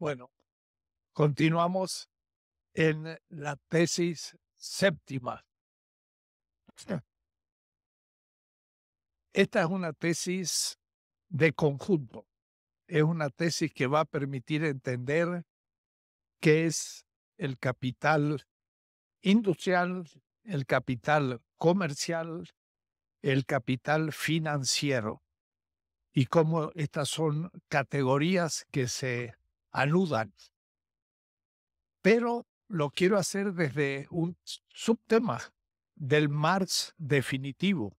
Bueno, continuamos en la tesis séptima. Esta es una tesis de conjunto. Es una tesis que va a permitir entender qué es el capital industrial, el capital comercial, el capital financiero y cómo estas son categorías que se anudan. Pero lo quiero hacer desde un subtema del Marx definitivo.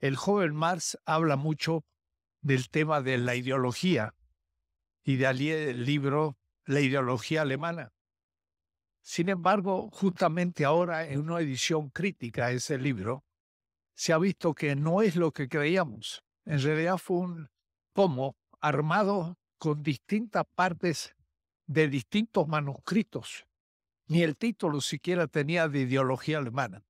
El joven Marx habla mucho del tema de la ideología y de allí el libro La ideología alemana. Sin embargo, justamente ahora en una edición crítica de ese libro, se ha visto que no es lo que creíamos. En realidad fue un pomo armado con distintas partes de distintos manuscritos. Ni el título siquiera tenía de ideología alemana.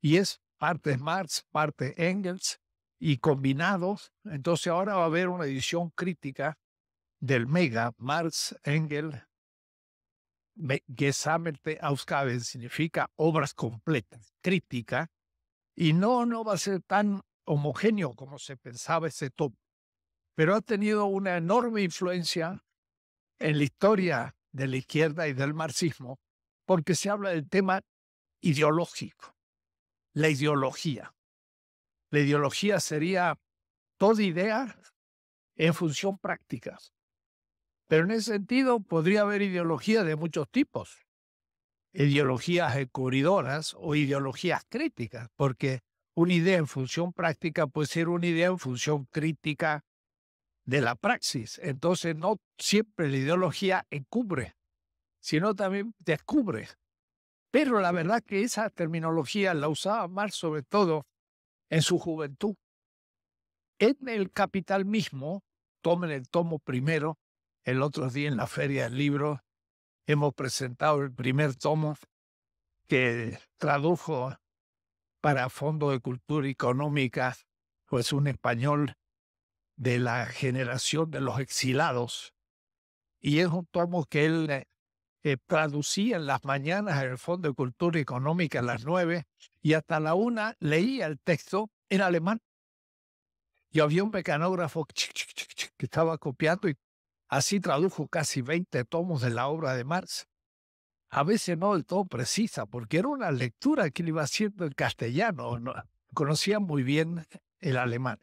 Y es parte Marx, parte Engels y combinados. Entonces ahora va a haber una edición crítica del Mega Marx Engels Gesammelte Ausgaben significa obras completas, crítica, y no, no va a ser tan homogéneo como se pensaba ese tomo pero ha tenido una enorme influencia en la historia de la izquierda y del marxismo, porque se habla del tema ideológico, la ideología. La ideología sería toda idea en función práctica. Pero en ese sentido podría haber ideología de muchos tipos, ideologías encubridoras o ideologías críticas, porque una idea en función práctica puede ser una idea en función crítica de la praxis. Entonces, no siempre la ideología encubre, sino también descubre. Pero la verdad que esa terminología la usaba más sobre todo en su juventud. En el Capital mismo, tomen el tomo primero, el otro día en la Feria del Libro hemos presentado el primer tomo que tradujo para Fondo de Cultura Económica, pues un español de la generación de los exilados. Y es un tomo que él eh, eh, traducía en las mañanas en el Fondo de Cultura Económica a las nueve y hasta la una leía el texto en alemán. Y había un mecanógrafo que estaba copiando y así tradujo casi 20 tomos de la obra de Marx. A veces no del todo precisa, porque era una lectura que él iba haciendo en castellano. No, conocía muy bien el alemán.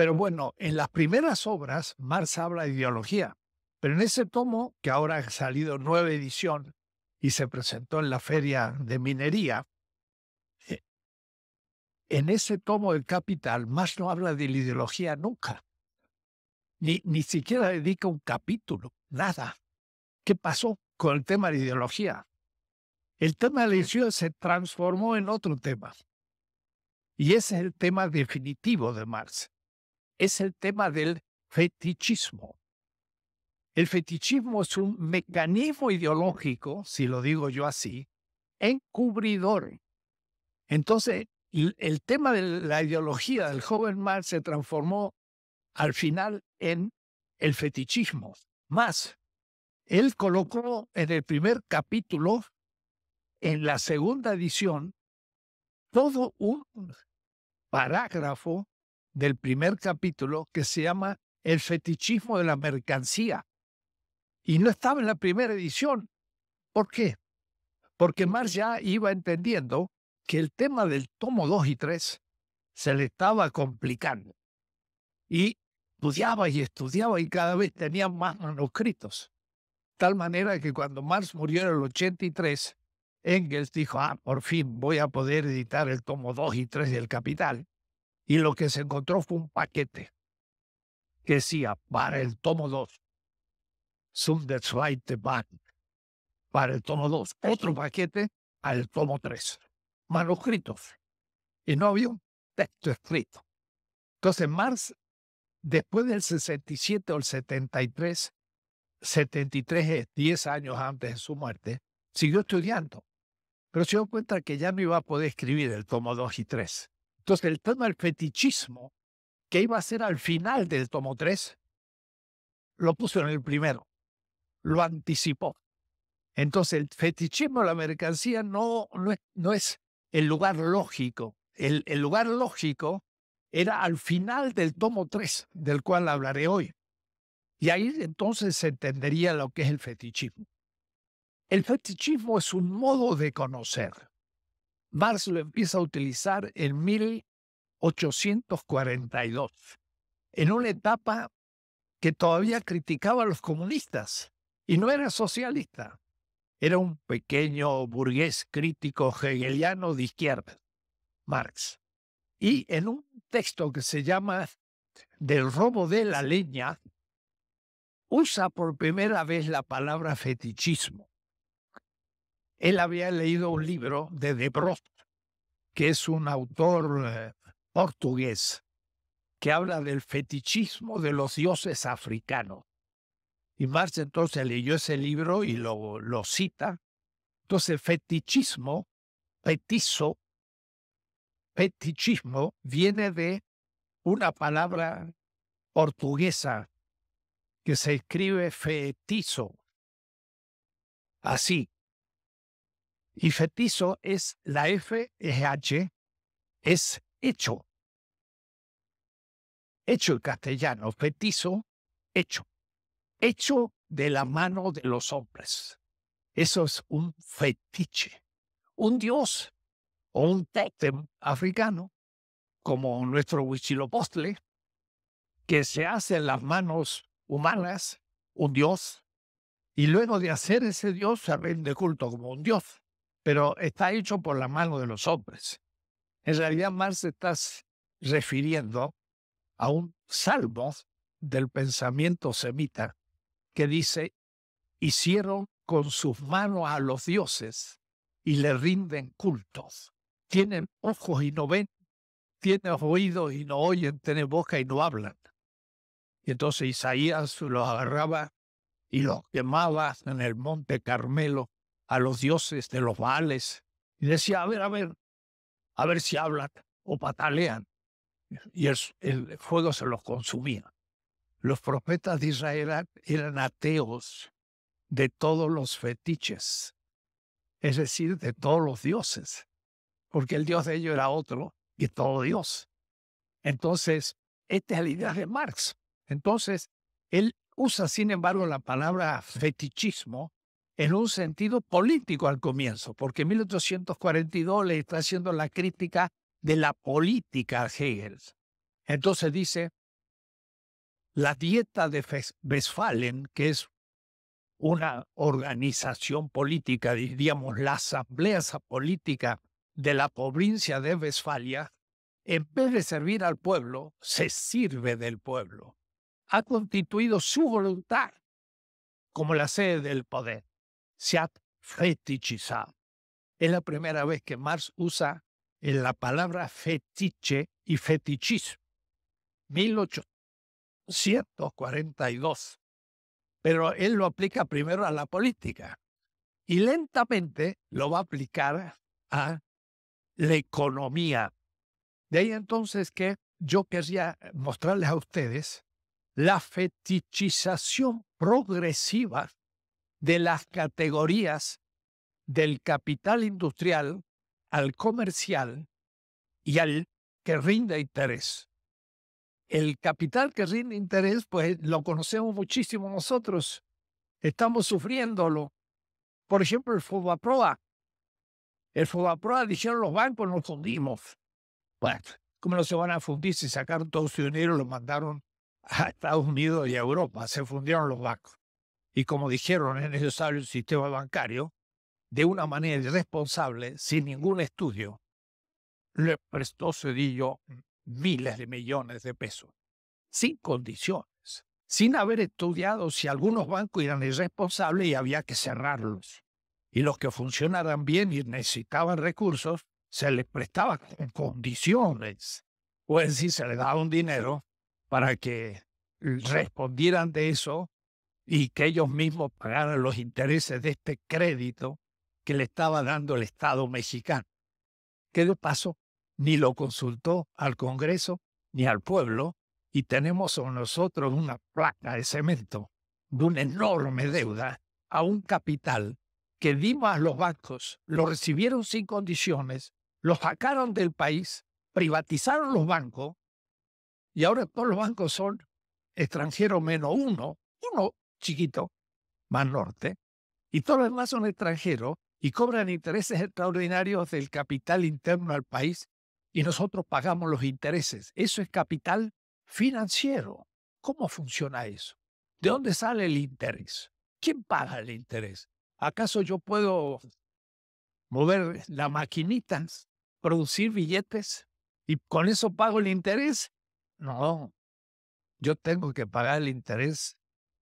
Pero bueno, en las primeras obras Marx habla de ideología, pero en ese tomo, que ahora ha salido nueva edición y se presentó en la feria de minería, eh, en ese tomo del Capital, Marx no habla de la ideología nunca. Ni, ni siquiera dedica un capítulo, nada. ¿Qué pasó con el tema de la ideología? El tema de la ideología se transformó en otro tema. Y ese es el tema definitivo de Marx es el tema del fetichismo. El fetichismo es un mecanismo ideológico, si lo digo yo así, encubridor. Entonces, el tema de la ideología del joven Marx se transformó al final en el fetichismo. Más, él colocó en el primer capítulo, en la segunda edición, todo un parágrafo del primer capítulo que se llama El fetichismo de la mercancía. Y no estaba en la primera edición. ¿Por qué? Porque Marx ya iba entendiendo que el tema del tomo 2 y 3 se le estaba complicando. Y estudiaba y estudiaba y cada vez tenía más manuscritos. Tal manera que cuando Marx murió en el 83, Engels dijo, ah, por fin voy a poder editar el tomo 2 y 3 del Capital. Y lo que se encontró fue un paquete que decía para el tomo 2, Zum der para el tomo 2, otro paquete al tomo 3, manuscritos. Y no había un texto escrito. Entonces Marx, después del 67 o el 73, 73 es 10 años antes de su muerte, siguió estudiando. Pero se dio cuenta que ya no iba a poder escribir el tomo 2 y 3. Entonces, el tema del fetichismo, que iba a ser al final del tomo 3, lo puso en el primero, lo anticipó. Entonces, el fetichismo de la mercancía no, no, es, el lugar lógico. El, el lugar lógico era al final del tomo 3, del cual hablaré hoy. Y ahí entonces se entendería lo que es el fetichismo. El fetichismo es un modo de conocer. Marx lo empieza a utilizar en 1842, en una etapa que todavía criticaba a los comunistas y no era socialista. Era un pequeño burgués crítico hegeliano de izquierda, Marx. Y en un texto que se llama Del robo de la leña, usa por primera vez la palabra fetichismo él había leído un libro de De Broth, que es un autor eh, portugués, que habla del fetichismo de los dioses africanos. Y Marx entonces leyó ese libro y lo, cita. Entonces, fetichismo, fetizo, fetichismo viene de una palabra portuguesa que se escribe fetizo, así, y fetizo es la F, es H, es hecho. Hecho en castellano, fetizo, hecho. Hecho de la mano de los hombres. Eso es un fetiche. Un dios o un tótem africano, como nuestro Huichilopostle, que se hace en las manos humanas, un dios, y luego de hacer ese dios se rinde culto como un dios pero está hecho por la mano de los hombres. En realidad Marx está refiriendo a un salmo del pensamiento semita que dice, hicieron con sus manos a los dioses y le rinden cultos. Tienen ojos y no ven, tienen oídos y no oyen, tienen boca y no hablan. Y entonces Isaías los agarraba y los quemaba en el monte Carmelo a los dioses de los vales y decía, a ver, a ver, a ver si hablan o patalean. Y el, fuego se los consumía. Los profetas de Israel eran, ateos de todos los fetiches, es decir, de todos los dioses, porque el dios de ellos era otro y todo dios. Entonces, esta es la idea de Marx. Entonces, él usa, sin embargo, la palabra fetichismo en un sentido político al comienzo, porque en 1842 le está haciendo la crítica de la política a Hegel. Entonces dice, la dieta de Westfalen, que es una organización política, diríamos la asamblea política de la provincia de Westfalia, en vez de servir al pueblo, se sirve del pueblo. Ha constituido su voluntad como la sede del poder se ha fetichizado. Es la primera vez que Marx usa eh, la palabra fetiche y fetichismo. 1842. Pero él lo aplica primero a la política y lentamente lo va a aplicar a la economía. De ahí entonces que yo quería mostrarles a ustedes la fetichización progresiva de las categorías del capital industrial al comercial y al que rinde interés. El capital que rinde interés, pues lo conocemos muchísimo nosotros. Estamos sufriéndolo. Por ejemplo, el proa El proa dijeron los bancos nos fundimos. Bueno, ¿cómo no se van a fundir si sacaron todo su dinero y lo mandaron a Estados Unidos y a Europa? Se fundieron los bancos y como dijeron, es necesario el sistema bancario, de una manera irresponsable, sin ningún estudio, le prestó Cedillo mm, miles de millones de pesos, sin condiciones, sin haber estudiado si algunos bancos eran irresponsables y había que cerrarlos. Y los que funcionaran bien y necesitaban recursos, se les prestaba con condiciones. O es decir, se les daba un dinero para que mm, respondieran de eso y que ellos mismos pagaran los intereses de este crédito que le estaba dando el Estado mexicano. Que de paso? Ni lo consultó al Congreso ni al pueblo y tenemos nosotros una placa de cemento de una enorme deuda a un capital que dimos a los bancos, lo recibieron sin condiciones, lo sacaron del país, privatizaron los bancos y ahora todos los bancos son extranjeros menos uno, uno, chiquito, más norte, y todos los demás son extranjeros y cobran intereses extraordinarios del capital interno al país y nosotros pagamos los intereses. Eso es capital financiero. ¿Cómo funciona eso? ¿De dónde sale el interés? ¿Quién paga el interés? ¿Acaso yo puedo mover la maquinita, producir billetes y con eso pago el interés? No, yo tengo que pagar el interés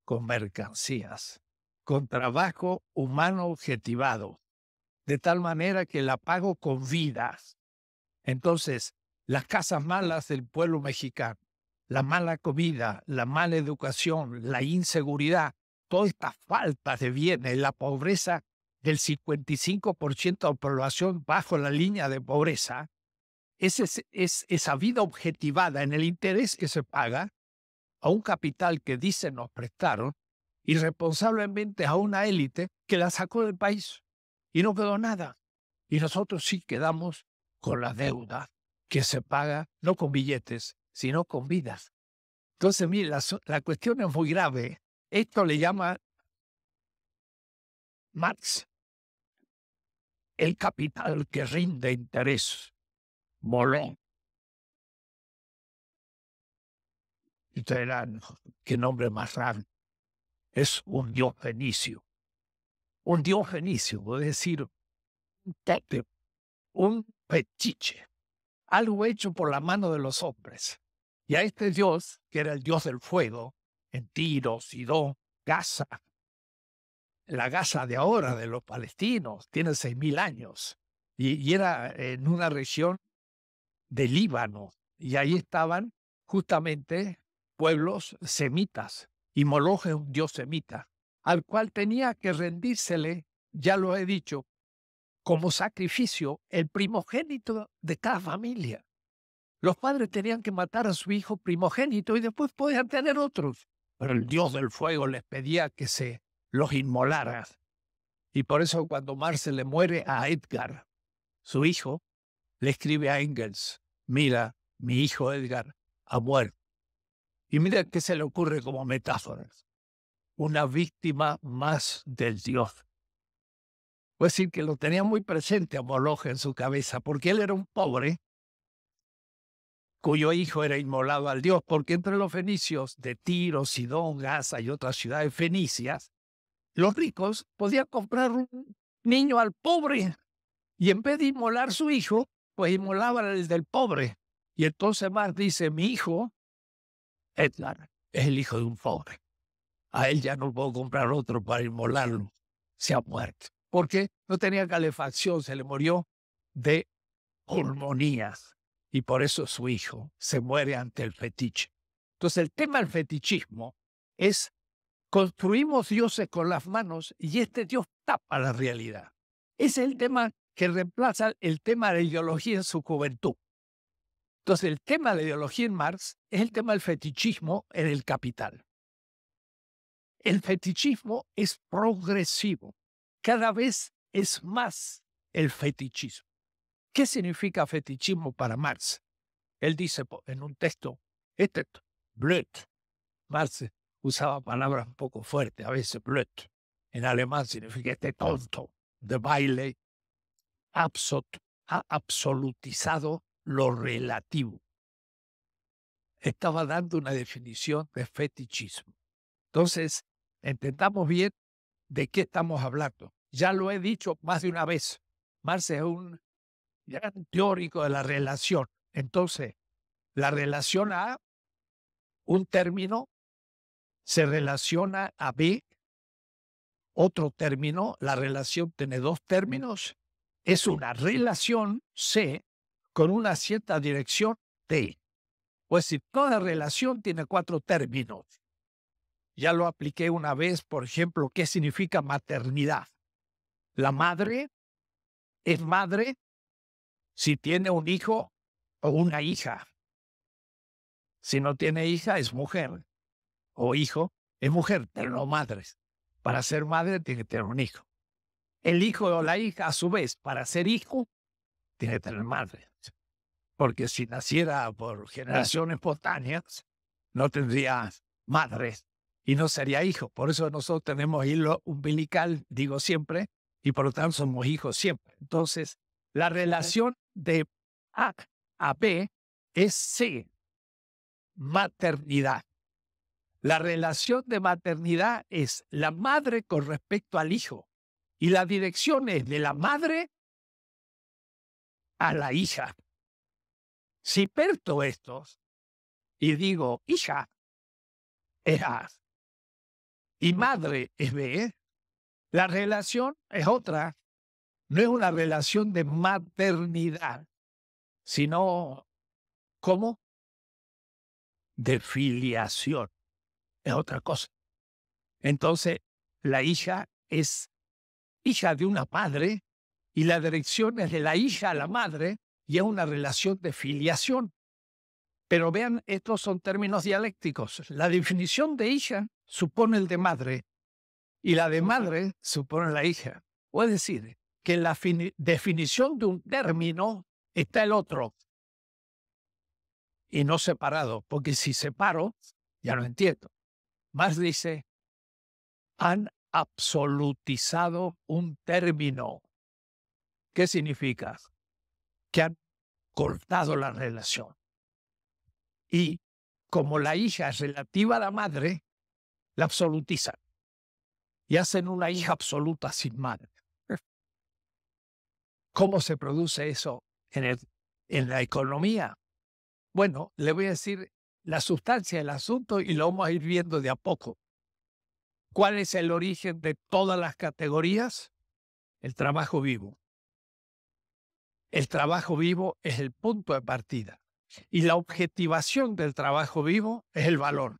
con mercancías, con trabajo humano objetivado, de tal manera que la pago con vidas. Entonces, las casas malas del pueblo mexicano, la mala comida, la mala educación, la inseguridad, todas estas faltas de bienes, la pobreza del 55% de población bajo la línea de pobreza, es, esa vida objetivada en el interés que se paga a un capital que dice nos prestaron, irresponsablemente a una élite que la sacó del país y no quedó nada. Y nosotros sí quedamos con la deuda que se paga no con billetes, sino con vidas. Entonces, mire, la, cuestión es muy grave. Esto le llama Marx el capital que rinde interés. Molón qué nombre más raro. Es un dios fenicio. Un dios fenicio, es decir, un pechiche. algo hecho por la mano de los hombres. Y a este dios, que era el dios del fuego, en Tiro, Sidón, Gaza, la Gaza de ahora de los palestinos, tiene seis mil años, y, y era en una región de Líbano, y ahí estaban justamente pueblos semitas, y es un dios semita, al cual tenía que rendírsele, ya lo he dicho, como sacrificio el primogénito de cada familia. Los padres tenían que matar a su hijo primogénito y después podían tener otros, pero el dios del fuego les pedía que se los inmolara. Y por eso cuando Marce le muere a Edgar, su hijo, le escribe a Engels, mira, mi hijo Edgar ha muerto. Y mira qué se le ocurre como metáforas. Una víctima más del Dios. pues decir que lo tenía muy presente a moloja en su cabeza, porque él era un pobre cuyo hijo era inmolado al Dios, porque entre los fenicios de Tiro, Sidón, Gaza y otras ciudades fenicias, los ricos podían comprar un niño al pobre y en vez de inmolar su hijo, pues inmolaban al del pobre. Y entonces más dice, mi hijo Edgar es el hijo de un pobre. A él ya no puedo comprar otro para inmolarlo. Se ha muerto. Porque no tenía calefacción, se le murió de pulmonías. Y por eso su hijo se muere ante el fetiche. Entonces el tema del fetichismo es construimos dioses con las manos y este dios tapa la realidad. Es el tema que reemplaza el tema de la ideología en su juventud. Entonces, el tema de la ideología en Marx es el tema del fetichismo en el capital. El fetichismo es progresivo. Cada vez es más el fetichismo. ¿Qué significa fetichismo para Marx? Él dice en un texto, este blöd. Marx usaba palabras un poco fuertes, a veces blöd. En alemán significa este tonto de baile. Absolut, ha absolutizado lo relativo. Estaba dando una definición de fetichismo. Entonces, entendamos bien de qué estamos hablando. Ya lo he dicho más de una vez. Marx es un gran teórico de la relación. Entonces, la relación A, un término, se relaciona a B, otro término, la relación tiene dos términos, es una relación C con una cierta dirección T. Pues si toda relación tiene cuatro términos. Ya lo apliqué una vez, por ejemplo, ¿qué significa maternidad? La madre es madre si tiene un hijo o una hija. Si no tiene hija, es mujer. O hijo, es mujer, pero no madres. Para ser madre tiene que tener un hijo. El hijo o la hija, a su vez, para ser hijo, tiene que tener madre porque si naciera por generaciones espontánea, no tendría madres y no sería hijo. Por eso nosotros tenemos hilo umbilical, digo siempre, y por lo tanto somos hijos siempre. Entonces, la relación de A a B es C, maternidad. La relación de maternidad es la madre con respecto al hijo y la dirección es de la madre a la hija. Si perto estos y digo, hija es A y madre es B, la relación es otra. No es una relación de maternidad, sino, ¿cómo? De filiación. Es otra cosa. Entonces, la hija es hija de una madre y la dirección es de la hija a la madre y es una relación de filiación. Pero vean, estos son términos dialécticos. La definición de hija supone el de madre y la de madre supone la hija. O es decir, que en la definición de un término está el otro y no separado, porque si separo, ya no entiendo. Más dice, han absolutizado un término. ¿Qué significa? que han cortado la relación. Y como la hija es relativa a la madre, la absolutizan y hacen una hija absoluta sin madre. ¿Cómo se produce eso en, la economía? Bueno, le voy a decir la sustancia del asunto y lo vamos a ir viendo de a poco. ¿Cuál es el origen de todas las categorías? El trabajo vivo. El trabajo vivo es el punto de partida y la objetivación del trabajo vivo es el valor.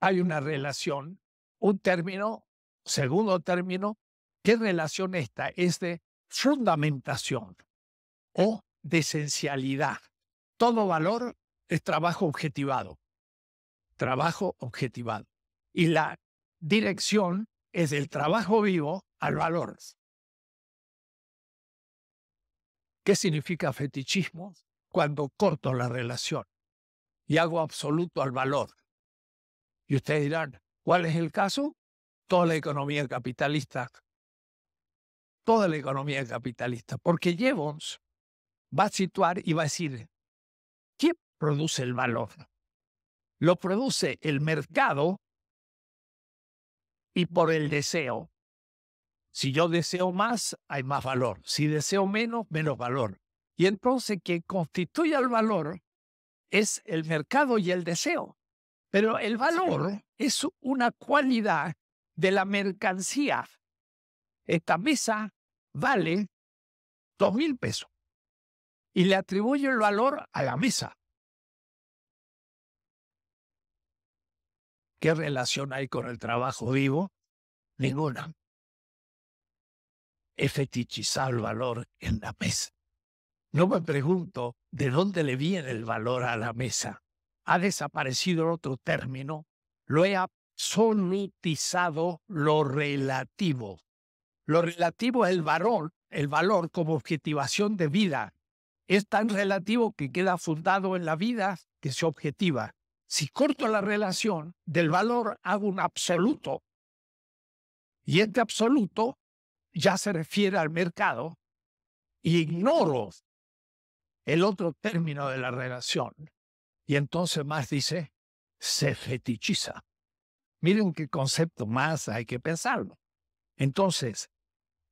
Hay una relación, un término, segundo término, ¿qué relación esta? Es de fundamentación o de esencialidad. Todo valor es trabajo objetivado. Trabajo objetivado. Y la dirección es el trabajo vivo al valor. ¿Qué significa fetichismo? Cuando corto la relación y hago absoluto al valor. Y ustedes dirán, ¿cuál es el caso? Toda la economía capitalista. Toda la economía capitalista. Porque Jevons va a situar y va a decir, ¿quién produce el valor? Lo produce el mercado y por el deseo. Si yo deseo más, hay más valor. Si deseo menos, menos valor. Y entonces qué constituye el valor es el mercado y el deseo. Pero el valor es una cualidad de la mercancía. Esta mesa vale dos mil pesos y le atribuyo el valor a la mesa. ¿Qué relación hay con el trabajo vivo? Ninguna. He fetichizado el valor en la mesa. No me pregunto de dónde le viene el valor a la mesa. Ha desaparecido el otro término, lo he absolutizado lo relativo. Lo relativo es el valor, el valor como objetivación de vida. Es tan relativo que queda fundado en la vida que se objetiva. Si corto la relación del valor, hago un absoluto. Y este absoluto ya se refiere al mercado y ignoro el otro término de la relación. Y entonces Marx dice, se fetichiza. Miren qué concepto más hay que pensarlo. Entonces,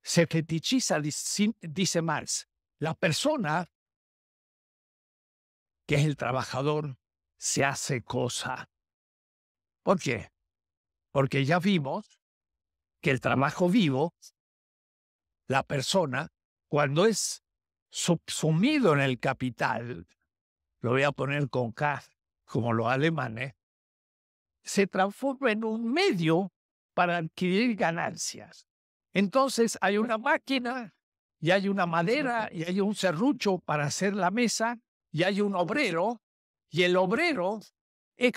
se fetichiza, dice Marx, la persona que es el trabajador, se hace cosa. ¿Por qué? Porque ya vimos que el trabajo vivo, la persona, cuando es subsumido en el capital, lo voy a poner con K, como los alemanes, se transforma en un medio para adquirir ganancias. Entonces hay una máquina y hay una madera y hay un serrucho para hacer la mesa y hay un obrero y el obrero es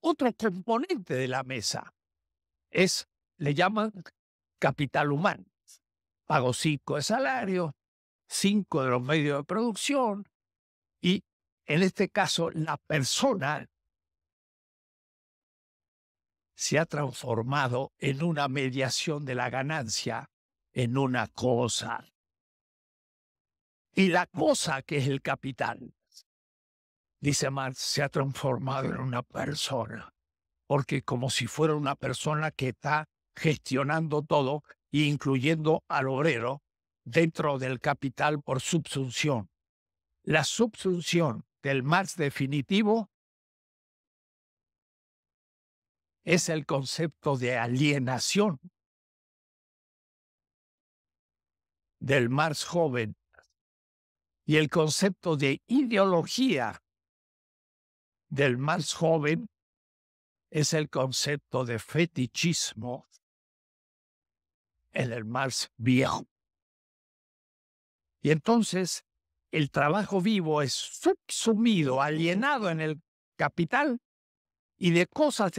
otro componente de la mesa. Es, le llaman capital humano. Pago cinco de salario, cinco de los medios de producción y, en este caso, la persona se ha transformado en una mediación de la ganancia, en una cosa. Y la cosa que es el capital dice Marx, se ha transformado en una persona, porque como si fuera una persona que está gestionando todo, incluyendo al obrero, dentro del capital por subsunción. La subsunción del Marx definitivo es el concepto de alienación del Marx joven y el concepto de ideología del más joven es el concepto de fetichismo en el más viejo. Y entonces el trabajo vivo es subsumido, alienado en el capital y de cosas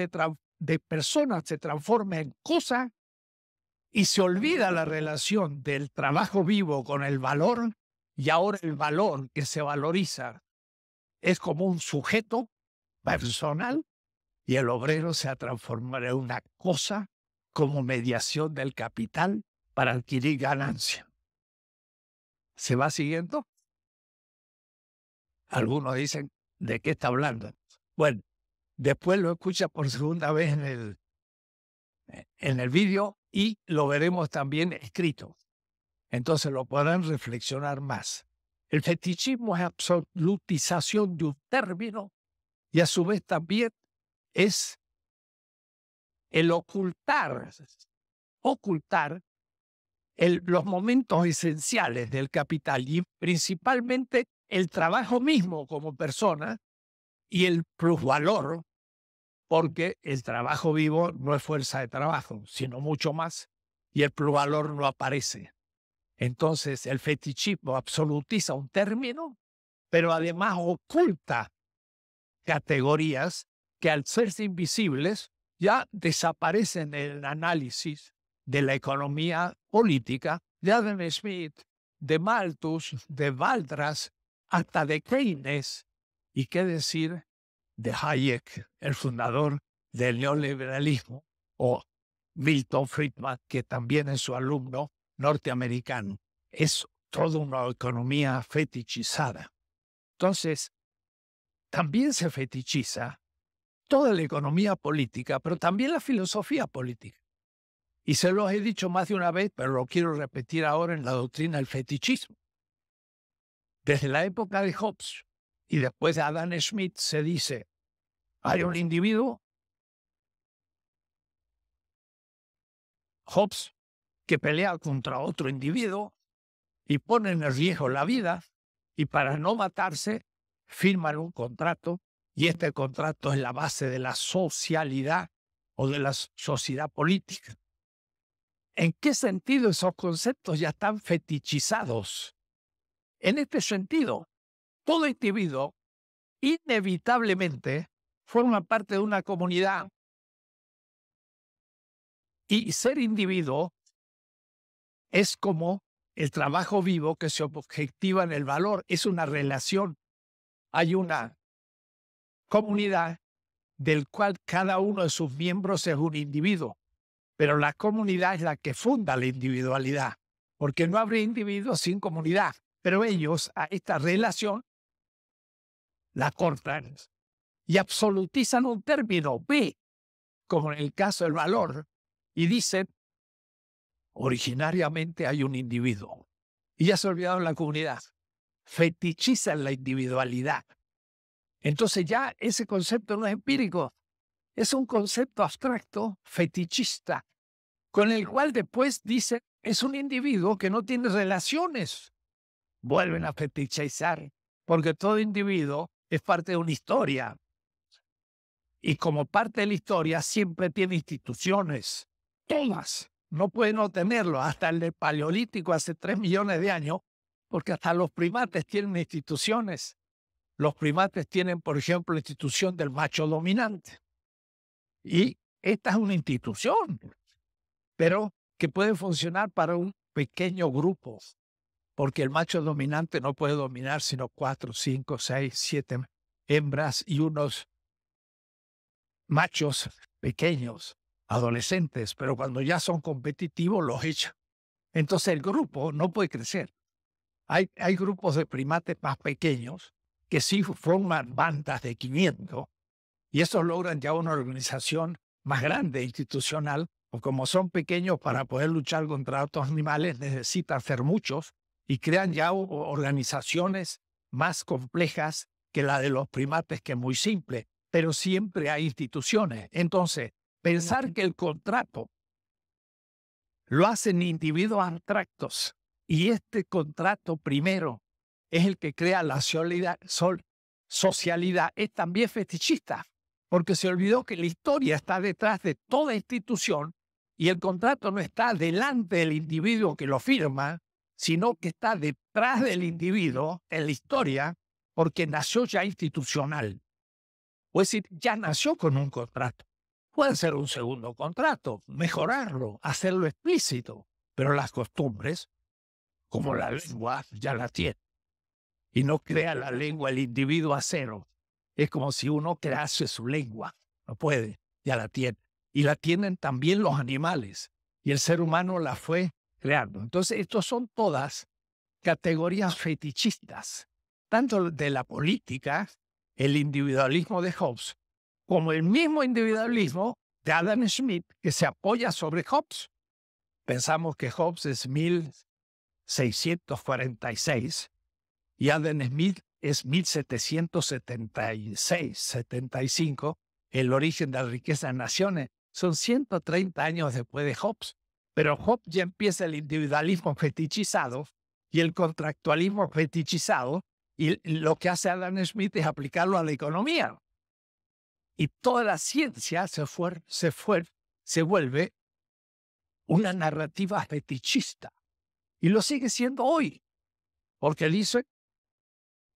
de personas se transforma en cosa y se olvida la relación del trabajo vivo con el valor y ahora el valor que se valoriza es como un sujeto personal y el obrero se ha transformado en una cosa como mediación del capital para adquirir ganancia. ¿Se va siguiendo? Algunos dicen, ¿de qué está hablando? Bueno, después lo escucha por segunda vez en el, eh, en el vídeo y lo veremos también escrito. Entonces lo podrán reflexionar más. El fetichismo es absolutización de un término y a su vez también es el ocultar, ocultar los momentos esenciales del capital y principalmente el trabajo mismo como persona y el plusvalor, porque el trabajo vivo no es fuerza de trabajo, sino mucho más, y el plusvalor no aparece. Entonces el fetichismo absolutiza un término, pero además oculta categorías que al ser invisibles ya desaparecen en el análisis de la economía política de Adam Smith, de Malthus, de valdras hasta de Keynes, y qué decir de Hayek, el fundador del neoliberalismo, o Milton Friedman, que también es su alumno norteamericano. Es toda una economía fetichizada. Entonces, también se fetichiza toda la economía política, pero también la filosofía política. Y se lo he dicho más de una vez, pero lo quiero repetir ahora en la doctrina del fetichismo. Desde la época de Hobbes y después de Adam Smith se dice, hay un individuo, Hobbes, que pelea contra otro individuo y pone en riesgo la vida y para no matarse firman un contrato y este contrato es la base de la socialidad o de la sociedad política. ¿En qué sentido esos conceptos ya están fetichizados? En este sentido, todo individuo inevitablemente forma parte de una comunidad y ser individuo es como el trabajo vivo que se objetiva en el valor, es una relación hay una comunidad del cual cada uno de sus miembros es un individuo, pero la comunidad es la que funda la individualidad, porque no habría individuos sin comunidad, pero ellos a esta relación la cortan y absolutizan un término B, como en el caso del valor, y dicen, originariamente hay un individuo, y ya se olvidaron la comunidad fetichizan la individualidad. Entonces ya ese concepto no es empírico, es un concepto abstracto, fetichista, con el cual después dice es un individuo que no tiene relaciones. Vuelven a fetichizar, porque todo individuo es parte de una historia. Y como parte de la historia siempre tiene instituciones, todas. No pueden no tenerlo. Hasta el paleolítico hace tres millones de años porque hasta los primates tienen instituciones. Los primates tienen, por ejemplo, la institución del macho dominante. Y esta es una institución, pero que puede funcionar para un pequeño grupo, porque el macho dominante no puede dominar sino cuatro, cinco, seis, siete hembras y unos machos pequeños, adolescentes, pero cuando ya son competitivos los echan. Entonces el grupo no puede crecer. Hay, grupos de primates más pequeños que sí forman bandas de 500 y esos logran ya una organización más grande, institucional, o pues como son pequeños para poder luchar contra otros animales necesitan ser muchos y crean ya organizaciones más complejas que la de los primates, que es muy simple, pero siempre hay instituciones. Entonces, pensar que el contrato lo hacen individuos abstractos y este contrato primero es el que crea la socialidad. Es también fetichista, porque se olvidó que la historia está detrás de toda institución y el contrato no está delante del individuo que lo firma, sino que está detrás del individuo en la historia, porque nació ya institucional. O es decir, ya nació con un contrato. Puede ser un segundo contrato, mejorarlo, hacerlo explícito, pero las costumbres como la lengua ya la tiene. Y no crea la lengua el individuo a cero. Es como si uno crease su lengua. No puede, ya la tiene. Y la tienen también los animales. Y el ser humano la fue creando. Entonces, estos son todas categorías fetichistas, tanto de la política, el individualismo de Hobbes, como el mismo individualismo de Adam Smith que se apoya sobre Hobbes. Pensamos que Hobbes es mil 646 y Adam Smith es 1776, 75, el origen de la riqueza en naciones. Son 130 años después de Hobbes. Pero Hobbes ya empieza el individualismo fetichizado y el contractualismo fetichizado y lo que hace Adam Smith es aplicarlo a la economía. Y toda la ciencia se, se, se vuelve una narrativa fetichista. Y lo sigue siendo hoy, porque dice,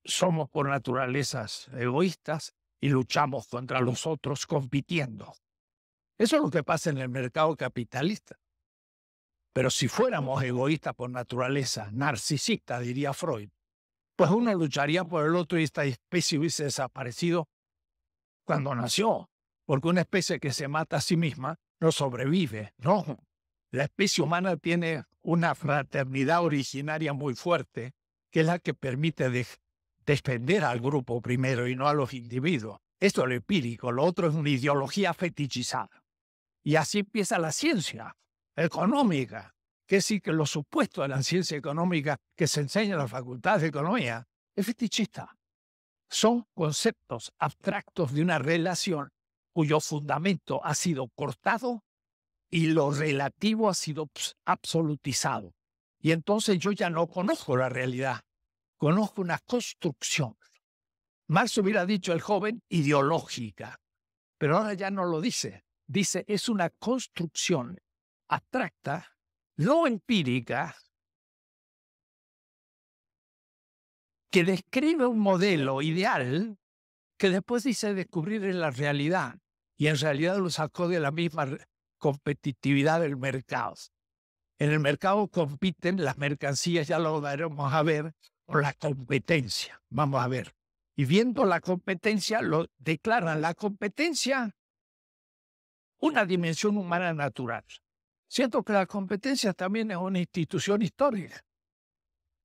somos por naturalezas egoístas y luchamos contra los otros compitiendo. Eso es lo que pasa en el mercado capitalista. Pero si fuéramos egoístas por naturaleza, narcisistas, diría Freud, pues uno lucharía por el otro y esta especie hubiese desaparecido cuando nació, porque una especie que se mata a sí misma no sobrevive, no. La especie humana tiene una fraternidad originaria muy fuerte, que es la que permite despender defender al grupo primero y no a los individuos. Esto es lo empírico, lo otro es una ideología fetichizada. Y así empieza la ciencia económica, que decir que lo supuesto de la ciencia económica que se enseña en las facultades de economía es fetichista. Son conceptos abstractos de una relación cuyo fundamento ha sido cortado y lo relativo ha sido pues, absolutizado. Y entonces yo ya no conozco la realidad, conozco una construcción. Marx hubiera dicho el joven ideológica, pero ahora ya no lo dice. Dice, es una construcción abstracta, no empírica, que describe un modelo ideal que después dice descubrir en la realidad. Y en realidad lo sacó de la misma competitividad del mercado. En el mercado compiten las mercancías, ya lo daremos a ver, por la competencia. Vamos a ver. Y viendo la competencia, lo declaran la competencia una dimensión humana natural. Siento que la competencia también es una institución histórica.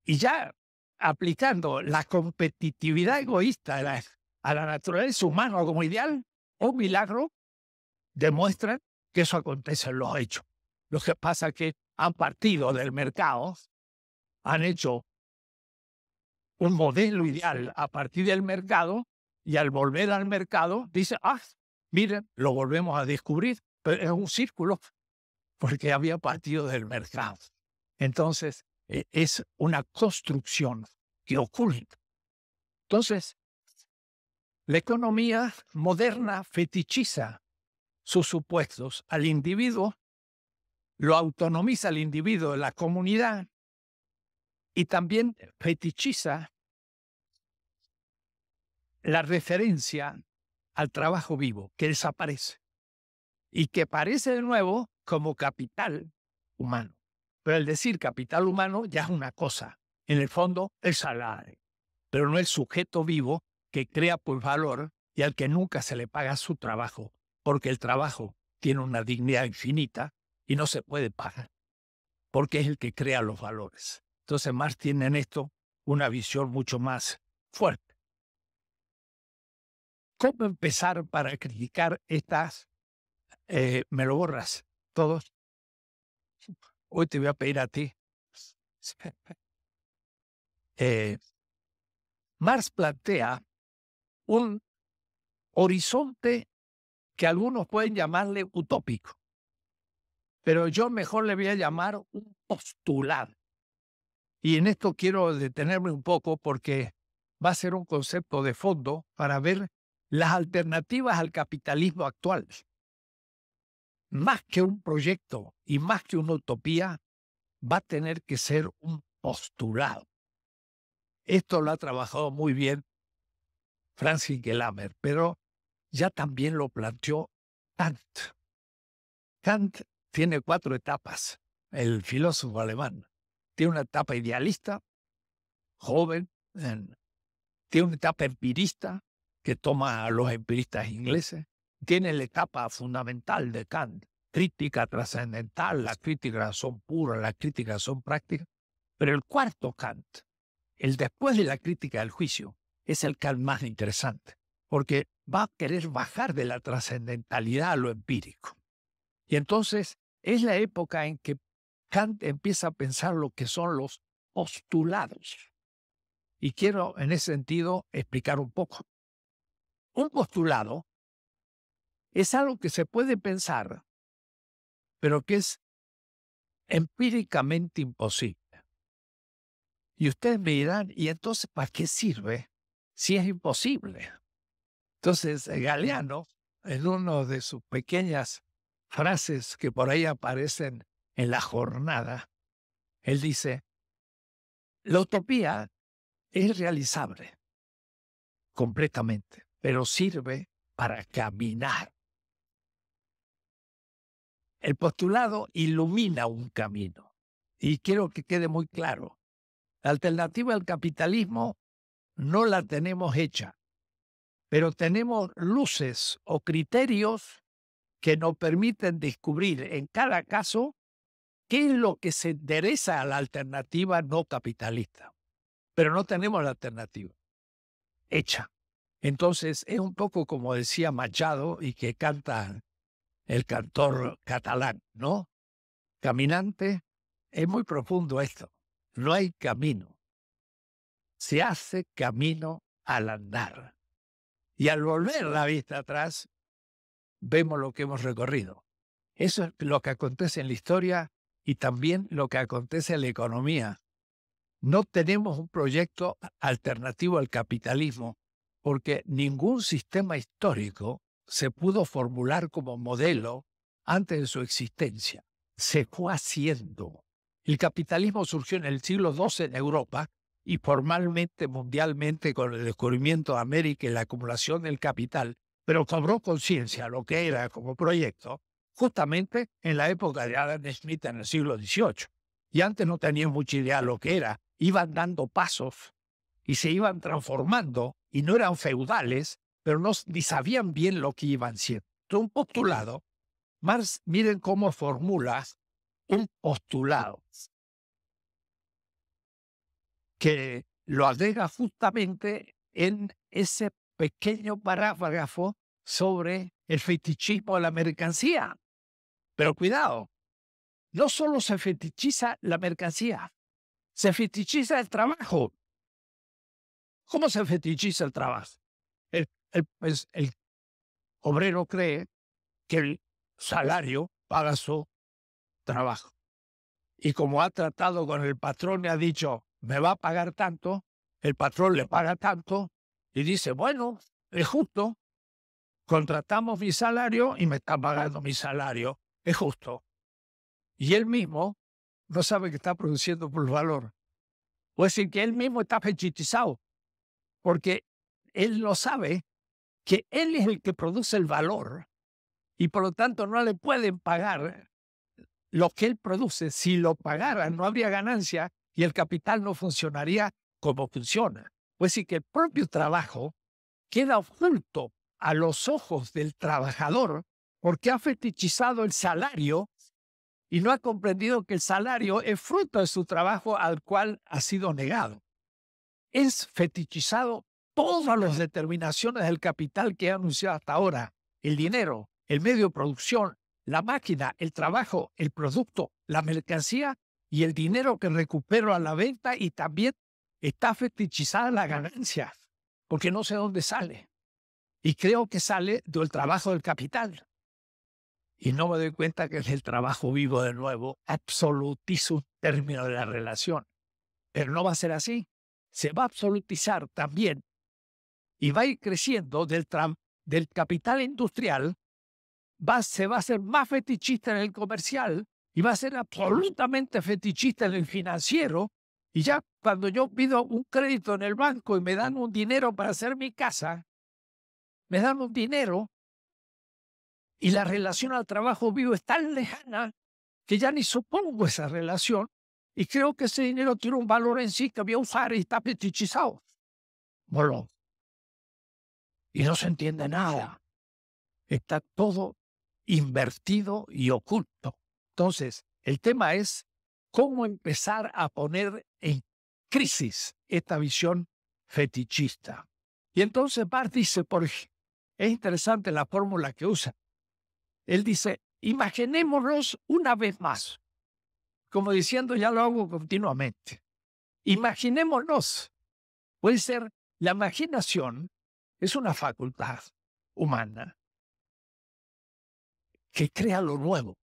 Y ya aplicando la competitividad egoísta a la, naturaleza humana como ideal, un milagro, demuestran que eso acontece en los hechos. Lo que pasa es que han partido del mercado, han hecho un modelo ideal a partir del mercado y al volver al mercado dice, ah, miren, lo volvemos a descubrir, pero es un círculo porque había partido del mercado. Entonces, e, es una construcción que oculta. Entonces, la economía moderna fetichiza sus supuestos al individuo, lo autonomiza al individuo de la comunidad y también fetichiza la referencia al trabajo vivo que desaparece y que aparece de nuevo como capital humano. Pero el decir capital humano ya es una cosa. En el fondo, el salario, pero no el sujeto vivo que crea por valor y al que nunca se le paga su trabajo porque el trabajo tiene una dignidad infinita y no se puede pagar, porque es el que crea los valores. Entonces Marx tiene en esto una visión mucho más fuerte. ¿Cómo empezar para criticar estas? Eh, ¿Me lo borras todos? Hoy te voy a pedir a ti. Eh, Marx plantea un horizonte que algunos pueden llamarle utópico, pero yo mejor le voy a llamar un postulado. Y en esto quiero detenerme un poco porque va a ser un concepto de fondo para ver las alternativas al capitalismo actual. Más que un proyecto y más que una utopía, va a tener que ser un postulado. Esto lo ha trabajado muy bien Francis Gelamer, pero ya también lo planteó Kant. Kant tiene cuatro etapas, el filósofo alemán. Tiene una etapa idealista, joven, tiene una etapa empirista, que toma a los empiristas ingleses. Tiene la etapa fundamental de Kant, crítica trascendental, las críticas son puras, las críticas son prácticas. Pero el cuarto Kant, el después de la crítica del juicio, es el Kant más interesante porque va a querer bajar de la trascendentalidad a lo empírico. Y entonces es la época en que Kant empieza a pensar lo que son los postulados. Y quiero en ese sentido explicar un poco. Un postulado es algo que se puede pensar, pero que es empíricamente imposible. Y ustedes me dirán, ¿y entonces para qué sirve si es imposible? Entonces, eh, Galeano, en una de sus pequeñas frases que por ahí aparecen en la jornada, él dice, la utopía es realizable completamente, pero sirve para caminar. El postulado ilumina un camino y quiero que quede muy claro. La alternativa al capitalismo no la tenemos hecha pero tenemos luces o criterios que nos permiten descubrir en cada caso qué es lo que se endereza a la alternativa no capitalista. Pero no tenemos la alternativa hecha. Entonces es un poco como decía Machado y que canta el cantor catalán, ¿no? Caminante, es muy profundo esto. No hay camino. Se hace camino al andar. Y al volver la vista atrás, vemos lo que hemos recorrido. Eso es lo que acontece en la historia y también lo que acontece en la economía. No tenemos un proyecto alternativo al capitalismo, porque ningún sistema histórico se pudo formular como modelo antes de su existencia. Se fue haciendo. El capitalismo surgió en el siglo XII en Europa y formalmente mundialmente con el descubrimiento de América y la acumulación del capital, pero cobró conciencia lo que era como proyecto justamente en la época de Adam Smith en el siglo XVIII. Y antes no tenían mucha idea lo que era. Iban dando pasos y se iban transformando y no eran feudales, pero no, ni sabían bien lo que iban siendo. Entonces, un postulado, Marx, miren cómo formula un postulado que lo agrega justamente en ese pequeño parágrafo sobre el fetichismo de la mercancía. Pero cuidado, no solo se fetichiza la mercancía, se fetichiza el trabajo. ¿Cómo se fetichiza el trabajo? El, el pues, obrero cree que el salario paga su trabajo. Y como ha tratado con el patrón y ha dicho, me va a pagar tanto, el patrón le paga tanto y dice, bueno, es justo, contratamos mi salario y me está pagando mi salario, es justo. Y él mismo no sabe que está produciendo por valor. O es decir, que él mismo está fechitizado, porque él no sabe que él es el que produce el valor y por lo tanto no le pueden pagar lo que él produce. Si lo pagaran, no habría ganancia y el capital no funcionaría como funciona. Pues sí, que el propio trabajo queda oculto a los ojos del trabajador porque ha fetichizado el salario y no ha comprendido que el salario es fruto de su trabajo al cual ha sido negado. Es fetichizado todas las determinaciones del capital que ha anunciado hasta ahora, el dinero, el medio de producción, la máquina, el trabajo, el producto, la mercancía, y el dinero que recupero a la venta y también está fetichizada la ganancia, porque no sé dónde sale. Y creo que sale del trabajo del capital. Y no me doy cuenta que es el trabajo vivo de nuevo, absolutizo un término de la relación. Pero no va a ser así. Se va a absolutizar también y va a ir creciendo del, del capital industrial, va, se va a hacer más fetichista en el comercial y va a ser absolutamente fetichista en el financiero. Y ya cuando yo pido un crédito en el banco y me dan un dinero para hacer mi casa, me dan un dinero y la relación al trabajo vivo es tan lejana que ya ni supongo esa relación y creo que ese dinero tiene un valor en sí que voy a usar y está fetichizado. Y no se entiende nada. Está todo invertido y oculto. Entonces, el tema es cómo empezar a poner en crisis esta visión fetichista. Y entonces Bart dice, por, es interesante la fórmula que usa. Él dice, imaginémonos una vez más, como diciendo, ya lo hago continuamente. Imaginémonos. Puede ser, la imaginación es una facultad humana que crea lo nuevo.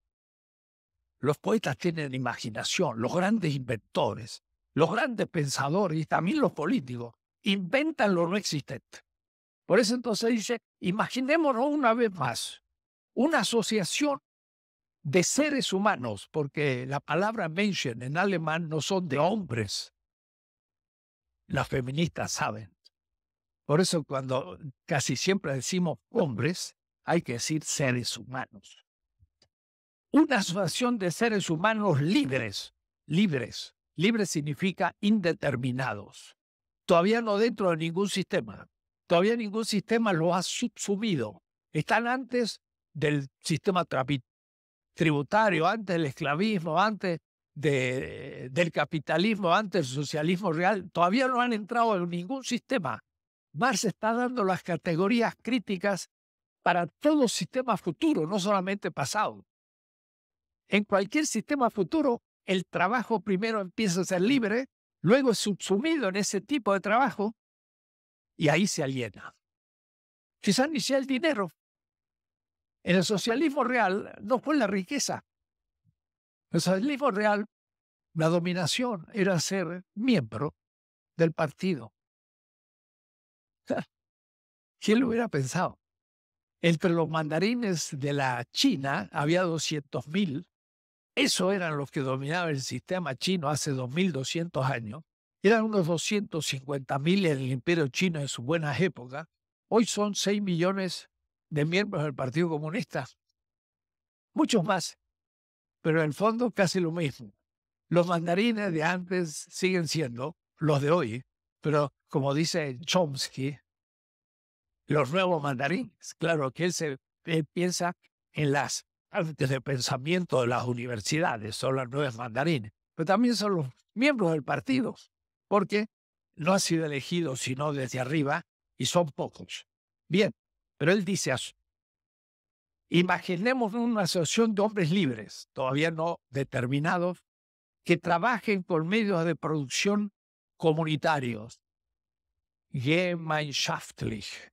Los poetas tienen imaginación, los grandes inventores, los grandes pensadores y también los políticos inventan lo no existente. Por eso entonces dice, imaginémonos una vez más una asociación de seres humanos, porque la palabra Menschen en alemán no son de hombres. Las feministas saben. Por eso cuando casi siempre decimos hombres, hay que decir seres humanos una asociación de seres humanos libres, libres. Libre significa indeterminados. Todavía no dentro de ningún sistema. Todavía ningún sistema lo ha subsumido. Están antes del sistema tributario, antes del esclavismo, antes del capitalismo, antes del socialismo real. Todavía no han entrado en ningún sistema. Marx está dando las categorías críticas para todo sistema futuro, no solamente pasado en cualquier sistema futuro, el trabajo primero empieza a ser libre, luego es subsumido en ese tipo de trabajo y ahí se aliena. Quizás ni sea el dinero. En el socialismo real eh, no fue la riqueza. En el socialismo real, la dominación era ser miembro del partido. ¿Quién lo hubiera pensado? Entre los mandarines de la China había 200.000 eso eran los que dominaban el sistema chino hace 2200 años. Eran unos 250.000 en el imperio chino en su buena época. Hoy son 6 millones de miembros del Partido Comunista. Muchos más. Pero en el fondo casi lo mismo. Los mandarines de antes siguen siendo los de hoy, pero como dice Chomsky, los nuevos mandarines. Claro que él, se, piensa en las antes de pensamiento de las universidades, son las nuevas mandarines, pero también son los miembros del partido, porque no ha sido elegido sino desde arriba y son pocos. Bien, pero él dice Imaginemos una asociación de hombres libres, todavía no determinados, que trabajen con medios de producción comunitarios, gemeinschaftlich,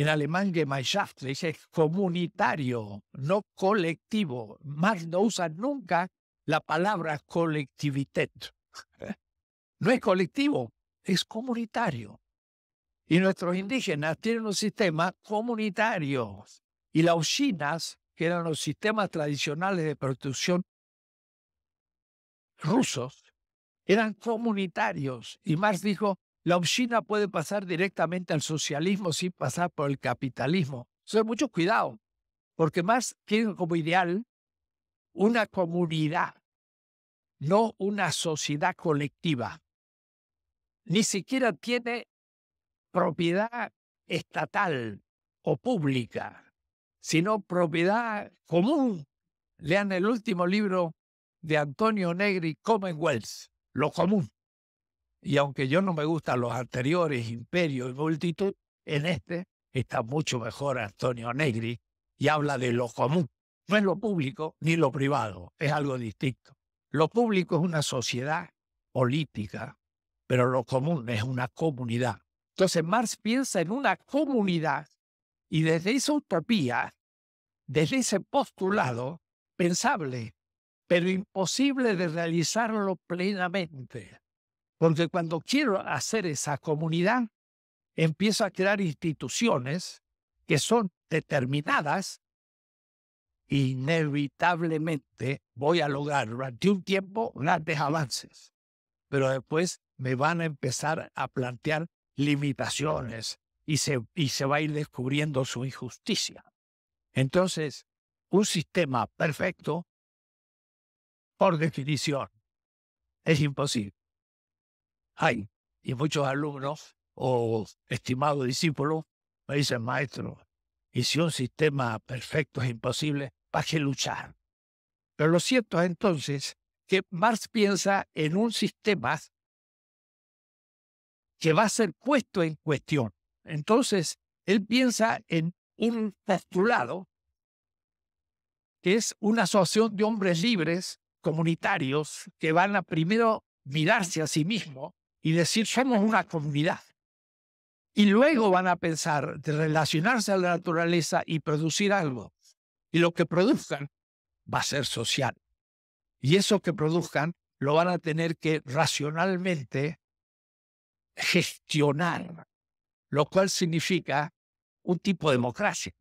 en alemán Gemeinschaft, es comunitario, no colectivo. Marx no usa nunca la palabra colectivitet. No es colectivo, es comunitario. Y nuestros indígenas tienen un sistema comunitario. Y las chinas, que eran los sistemas tradicionales de producción rusos, eran comunitarios. Y Marx dijo, la opción puede pasar directamente al socialismo sin pasar por el capitalismo. mucho cuidado, porque más tiene como ideal una comunidad, no una sociedad colectiva. Ni siquiera tiene propiedad estatal o pública, sino propiedad común. Lean el último libro de Antonio Negri, Commonwealth, lo común. Y aunque yo no me gustan los anteriores, imperios y Multitud, en este está mucho mejor Antonio Negri y habla de lo común. No es lo público ni lo privado, es algo distinto. Lo público es una sociedad política, pero lo común es una comunidad. Entonces Marx piensa en una comunidad y desde esa utopía, desde ese postulado, pensable, pero imposible de realizarlo plenamente. Porque cuando quiero hacer esa comunidad, empiezo a crear instituciones que son determinadas, inevitablemente voy a lograr durante un tiempo grandes avances, pero después me van a empezar a plantear limitaciones y se, y se va a ir descubriendo su injusticia. Entonces, un sistema perfecto, por definición, es imposible hay. Y muchos alumnos o estimados discípulos me dicen, maestro, y si un sistema perfecto es imposible, ¿para qué luchar? Pero lo cierto es entonces que Marx piensa en un sistema que va a ser puesto en cuestión. Entonces, él piensa en un postulado que es una asociación de hombres libres, comunitarios, que van a primero mirarse a sí mismos y decir somos una comunidad. Y luego van a pensar de relacionarse a la naturaleza y producir algo. Y lo que produzcan va a ser social. Y eso que produzcan lo van a tener que racionalmente gestionar, lo cual significa un tipo de democracia,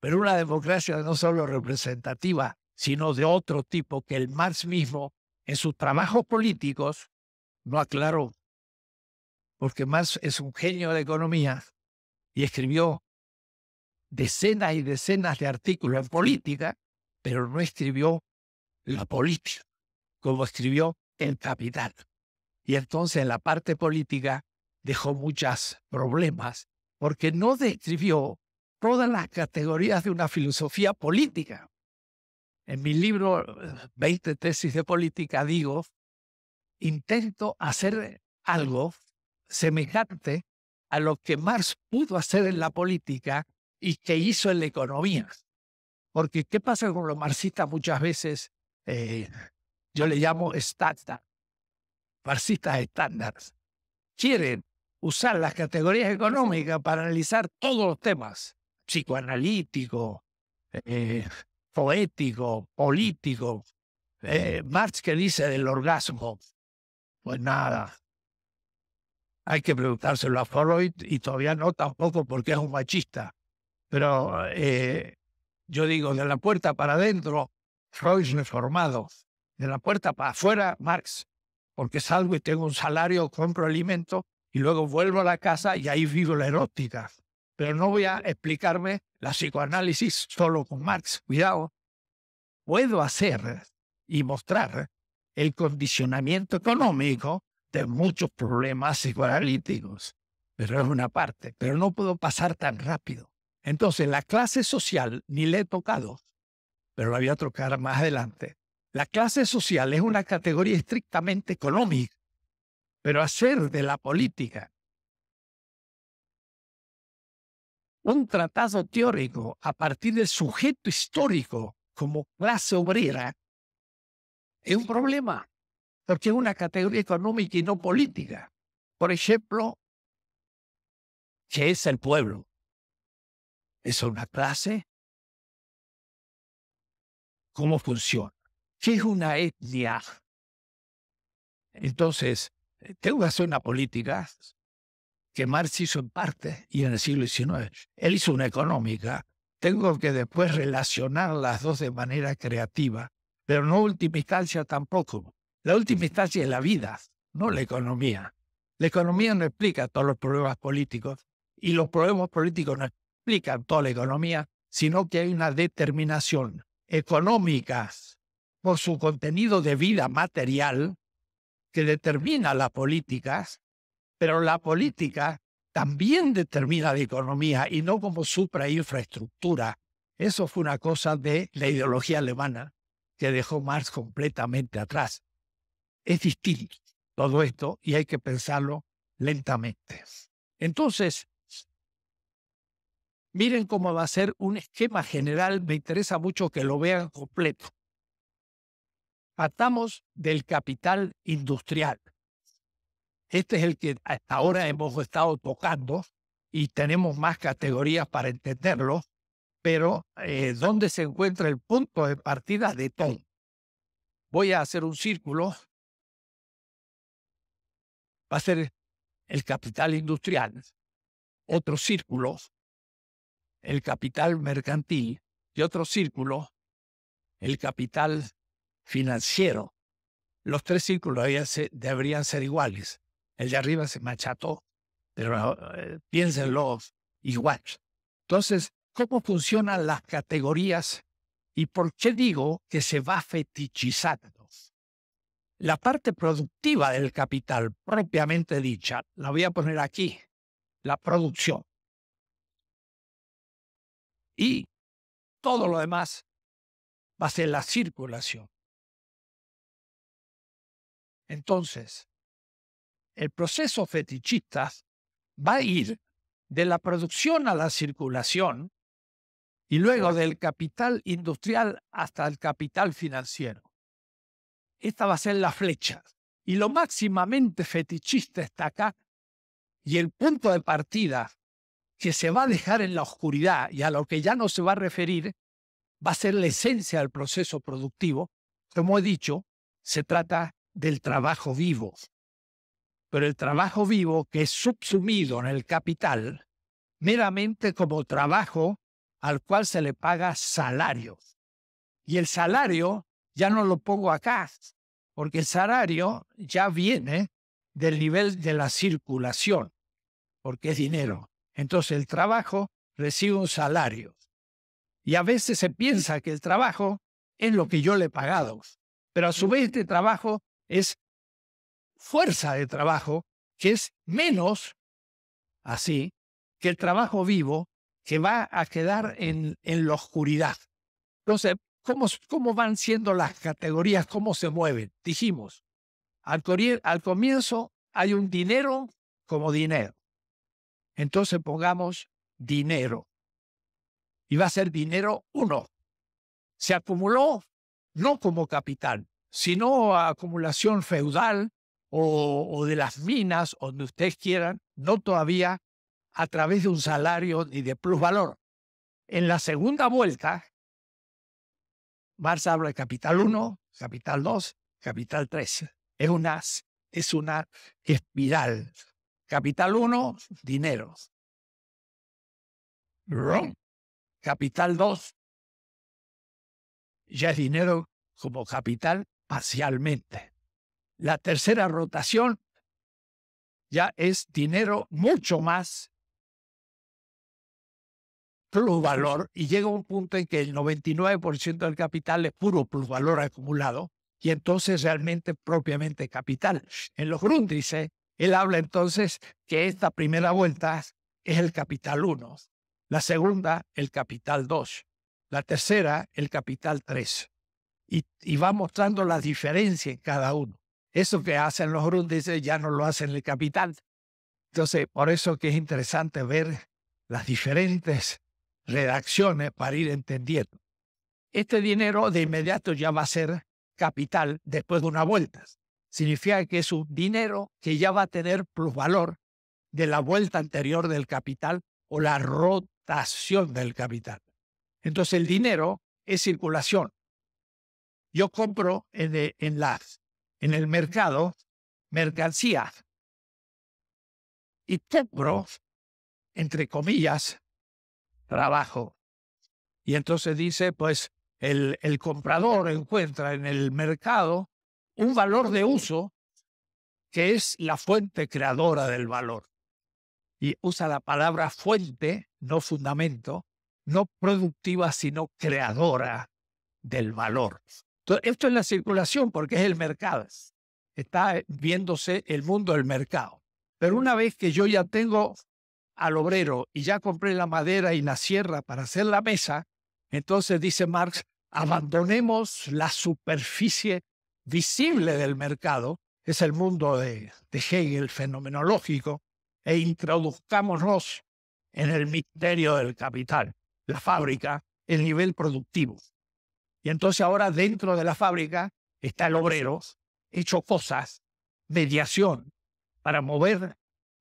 pero una democracia no solo representativa, sino de otro tipo que el Marx mismo en sus trabajos políticos no aclaró, porque Marx es un genio de economía y escribió decenas y decenas de artículos en política, pero no escribió la política, como escribió el capital. Y entonces en la parte política dejó muchos problemas porque no describió todas las categorías de una filosofía política. En mi libro 20 eh, tesis de política digo intento hacer algo semejante a lo que Marx pudo hacer en la política y que hizo en la economía. Porque, ¿qué pasa con los marxistas muchas veces? Eh, yo le llamo estándar, marxistas estándares. Quieren usar las categorías económicas para analizar todos los temas, psicoanalítico, eh, poético, político. Eh, Marx que dice del orgasmo, pues nada. Hay que preguntárselo a Freud y todavía no tampoco porque es un machista. Pero eh, yo digo, de la puerta para adentro, Freud reformado. De la puerta para afuera, Marx. Porque salgo y tengo un salario, compro alimento y luego vuelvo a la casa y ahí vivo la erótica. Pero no voy a explicarme la psicoanálisis solo con Marx. Cuidado. Puedo hacer y mostrar el condicionamiento económico de muchos problemas psicoanalíticos, pero es una parte, pero no puedo pasar tan rápido. Entonces, la clase social ni le he tocado, pero la voy a tocar más adelante. La clase social es una categoría estrictamente económica, pero hacer de la política un tratado teórico a partir del sujeto histórico como clase obrera es un problema, porque es una categoría económica y no política. Por ejemplo, ¿qué es el pueblo? ¿Es una clase? ¿Cómo funciona? ¿Qué es una etnia? Entonces, eh, tengo que hacer una política que Marx hizo en parte y en el siglo XIX. Él hizo una económica. Tengo que después relacionar las dos de manera creativa pero no última instancia tampoco. La última instancia es la vida, no la economía. La economía no explica todos los problemas políticos y los problemas políticos no explican toda la economía, sino que hay una determinación económica por su contenido de vida material que determina las políticas, pero la política también determina la economía y no como suprainfraestructura. Eso fue una cosa de la ideología alemana que dejó Marx completamente atrás. Es distinto todo esto y hay que pensarlo lentamente. Entonces, miren cómo va a ser un esquema general, me interesa mucho que lo vean completo. Partamos del capital industrial. Este es el que hasta ahora hemos estado tocando y tenemos más categorías para entenderlo, pero eh, ¿dónde se encuentra el punto de partida de todo? Voy a hacer un círculo. Va a ser el capital industrial, otro círculo, el capital mercantil y otro círculo, el capital financiero. Los tres círculos deberían ser iguales. El de arriba se macható, pero eh, piénsenlo igual. Entonces, cómo funcionan las categorías y por qué digo que se va fetichizando. La parte productiva del capital, propiamente dicha, la voy a poner aquí, la producción. Y todo lo demás va a ser la circulación. Entonces, el proceso fetichista va a ir de la producción a la circulación y luego del capital industrial hasta el capital financiero. Esta va a ser la flecha. Y lo máximamente fetichista está acá. Y el punto de partida que se va a dejar en la oscuridad y a lo que ya no se va a referir va a ser la esencia del proceso productivo. Como he dicho, se trata del trabajo vivo. Pero el trabajo vivo que es subsumido en el capital meramente como trabajo al cual se le paga salario. Y el salario ya no lo pongo acá, porque el salario ya viene del nivel de la circulación, porque es dinero. Entonces el trabajo recibe un salario. Y a veces se piensa que el trabajo es lo que yo le he pagado, pero a su vez este trabajo es fuerza de trabajo, que es menos, así, que el trabajo vivo que va a quedar en, la oscuridad. Entonces, ¿cómo, ¿cómo van siendo las categorías? ¿Cómo se mueven? Dijimos, al, al comienzo hay un dinero como dinero. Entonces pongamos dinero. Y va a ser dinero uno. Se acumuló no como capital, sino acumulación feudal o, o, de las minas, donde ustedes quieran, no todavía a través de un salario y de plusvalor. En la segunda vuelta, Marx habla de capital 1, capital 2, capital 3. Es una, es una espiral. Capital 1, dinero. Capital 2, ya es dinero como capital parcialmente. La tercera rotación ya es dinero mucho más valor y llega un punto en que el 99% del capital es puro plusvalor acumulado y entonces realmente propiamente capital. En los Grundrisse, él habla entonces que esta primera vuelta es el capital 1, la segunda el capital 2, la tercera el capital 3 y, va mostrando la diferencia en cada uno. Eso que hacen los Grundrisse ya no lo hacen el capital. Entonces, por eso que es interesante ver las diferentes redacciones para ir entendiendo. Este dinero de inmediato ya va a ser capital después de unas vuelta. Significa que es un dinero que ya va a tener plusvalor de la vuelta anterior del capital o la rotación del capital. Entonces el dinero es circulación. Yo compro en, eh, en, en el mercado mercancías y compro, entre comillas, trabajo. Y entonces dice, pues el, el comprador encuentra en el mercado un valor de uso que es la fuente creadora del valor. Y usa la palabra fuente, no fundamento, no productiva, sino creadora del valor. esto es la circulación porque es el mercado. Está viéndose el mundo del mercado. Pero una vez que yo ya tengo al obrero y ya compré la madera y la sierra para hacer la mesa, entonces dice Marx, abandonemos la superficie visible del mercado, es el mundo de, Hegel fenomenológico, e introduzcámonos en el misterio del capital, la fábrica, el nivel productivo. Y entonces ahora dentro de la fábrica está el obrero, hecho cosas, mediación, para mover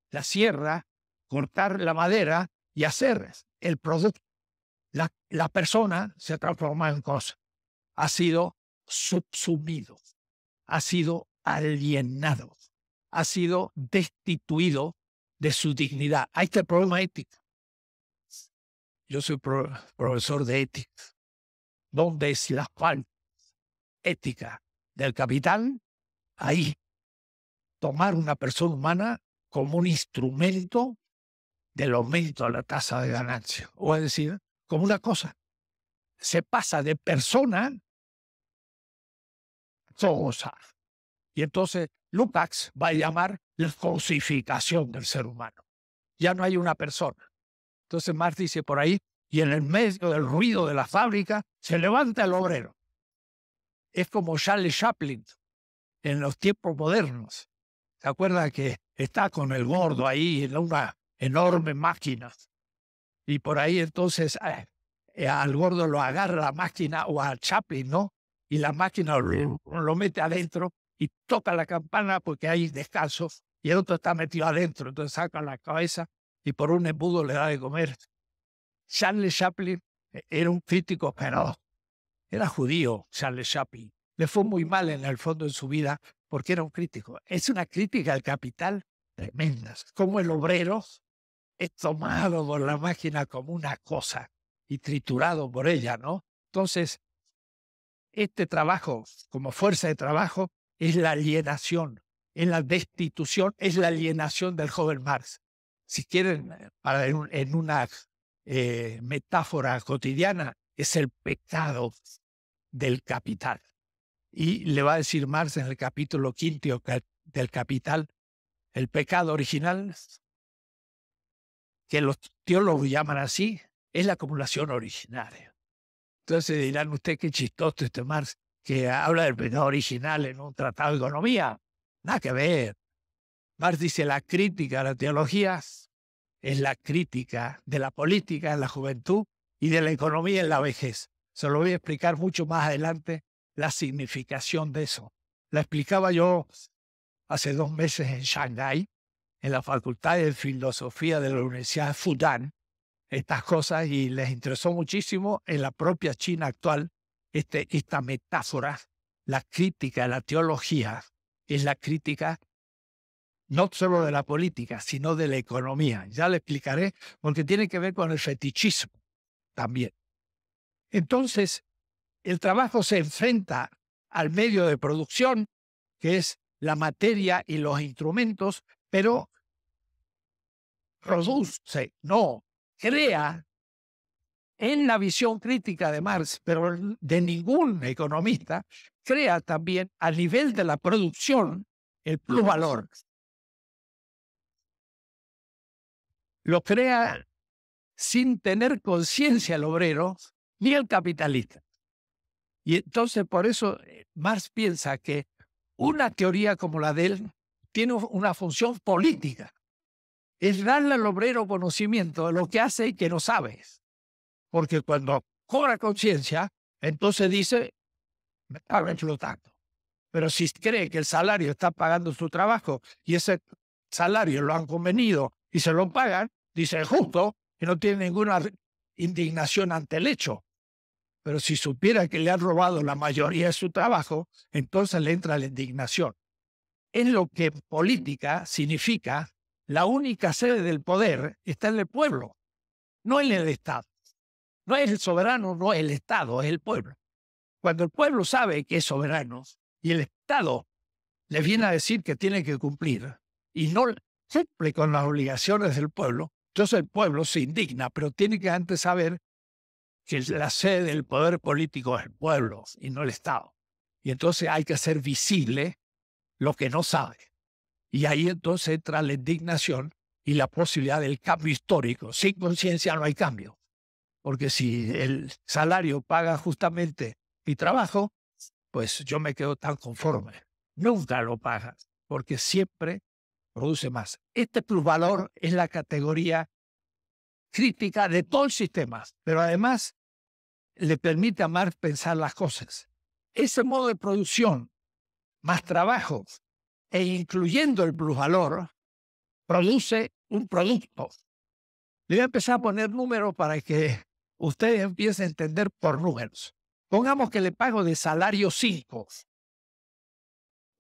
la sierra cortar la madera y hacer el producto. La, la persona se ha transformado en cosa. Ha sido subsumido, ha sido alienado, ha sido destituido de su dignidad. Ahí está el problema ético. Yo soy profesor de ética. ¿Dónde es la falta ética del capital? Ahí. Tomar una persona humana como un instrumento del aumento de la tasa de ganancia. O es decir, como una cosa, se pasa de persona a cosa. Y entonces Lukács va a llamar la cosificación del ser humano. Ya no hay una persona. Entonces Marx dice por ahí, y en el medio del ruido de la fábrica se levanta el obrero. Es como Charles Chaplin en los tiempos modernos. ¿Se acuerda que está con el gordo ahí en una enorme máquina. Y por ahí entonces ah, eh, al gordo lo agarra la máquina o al Chaplin, ¿no? Y la máquina lo, mete adentro y toca la campana porque hay descanso y el otro está metido adentro, entonces saca la cabeza y por un embudo le da de comer. Charles Chaplin eh, era un crítico, pero era judío, Charles Chaplin. Le fue muy mal en el fondo en su vida porque era un crítico. Es una crítica al capital tremenda. Como el obrero es tomado por la máquina como una cosa y triturado por ella, ¿no? Entonces, este trabajo como fuerza de trabajo es la alienación, es la destitución, es la alienación del joven Marx. Si quieren, eh, para en, una eh, metáfora cotidiana, es el pecado del capital. Y le va a decir Marx en el capítulo quinto del Capital, el pecado original que los teólogos llaman así, es la acumulación originaria. Entonces dirán usted qué chistoso este Marx que habla del pecado original en un tratado de economía. Nada que ver. Marx dice la crítica a las teologías es la crítica de la política en la juventud y de la economía en la vejez. Se lo voy a explicar mucho más adelante la significación de eso. La explicaba yo hace dos meses en Shanghái en la Facultad de Filosofía de la Universidad de Fudan estas cosas y les interesó muchísimo en la propia China actual este, esta metáfora, la crítica la teología es la crítica no solo de la política, sino de la economía. Ya le explicaré porque tiene que ver con el fetichismo también. Entonces, el trabajo se enfrenta al medio de producción, que es la materia y los instrumentos, pero produce, no, crea en la visión crítica de Marx, pero de ningún economista, crea también a nivel de la producción el plusvalor. Lo crea sin tener conciencia el obrero ni el capitalista. Y entonces por eso eh, Marx piensa que una teoría como la de él tiene una función política. Es darle al obrero conocimiento de lo que hace y que no sabes. Porque cuando cobra conciencia, entonces dice, me estaba explotando. Pero si cree que el salario está pagando su trabajo y ese salario lo han convenido y se lo pagan, dice justo y no tiene ninguna indignación ante el hecho. Pero si supiera que le han robado la mayoría de su trabajo, entonces le entra la indignación es lo que política significa la única sede del poder está en el pueblo, no en el Estado. No es el soberano, no es el Estado, es el pueblo. Cuando el pueblo sabe que es soberano y el Estado le viene a decir que tiene que cumplir y no cumple con las obligaciones del pueblo, entonces el pueblo se indigna, pero tiene que antes saber que la sede del poder político es el pueblo y no el Estado. Y entonces hay que hacer visible lo que no sabe. Y ahí entonces entra la indignación y la posibilidad del cambio histórico. Sin conciencia no hay cambio. Porque si el salario paga justamente mi trabajo, pues yo me quedo tan conforme. Nunca lo pagas, porque siempre produce más. Este plusvalor es la categoría crítica de todo el sistema, pero además le permite a Marx pensar las cosas. Ese modo de producción más trabajo e incluyendo el plusvalor, produce un producto. Le voy a empezar a poner números para que ustedes empiecen a entender por números. Pongamos que le pago de salario 5.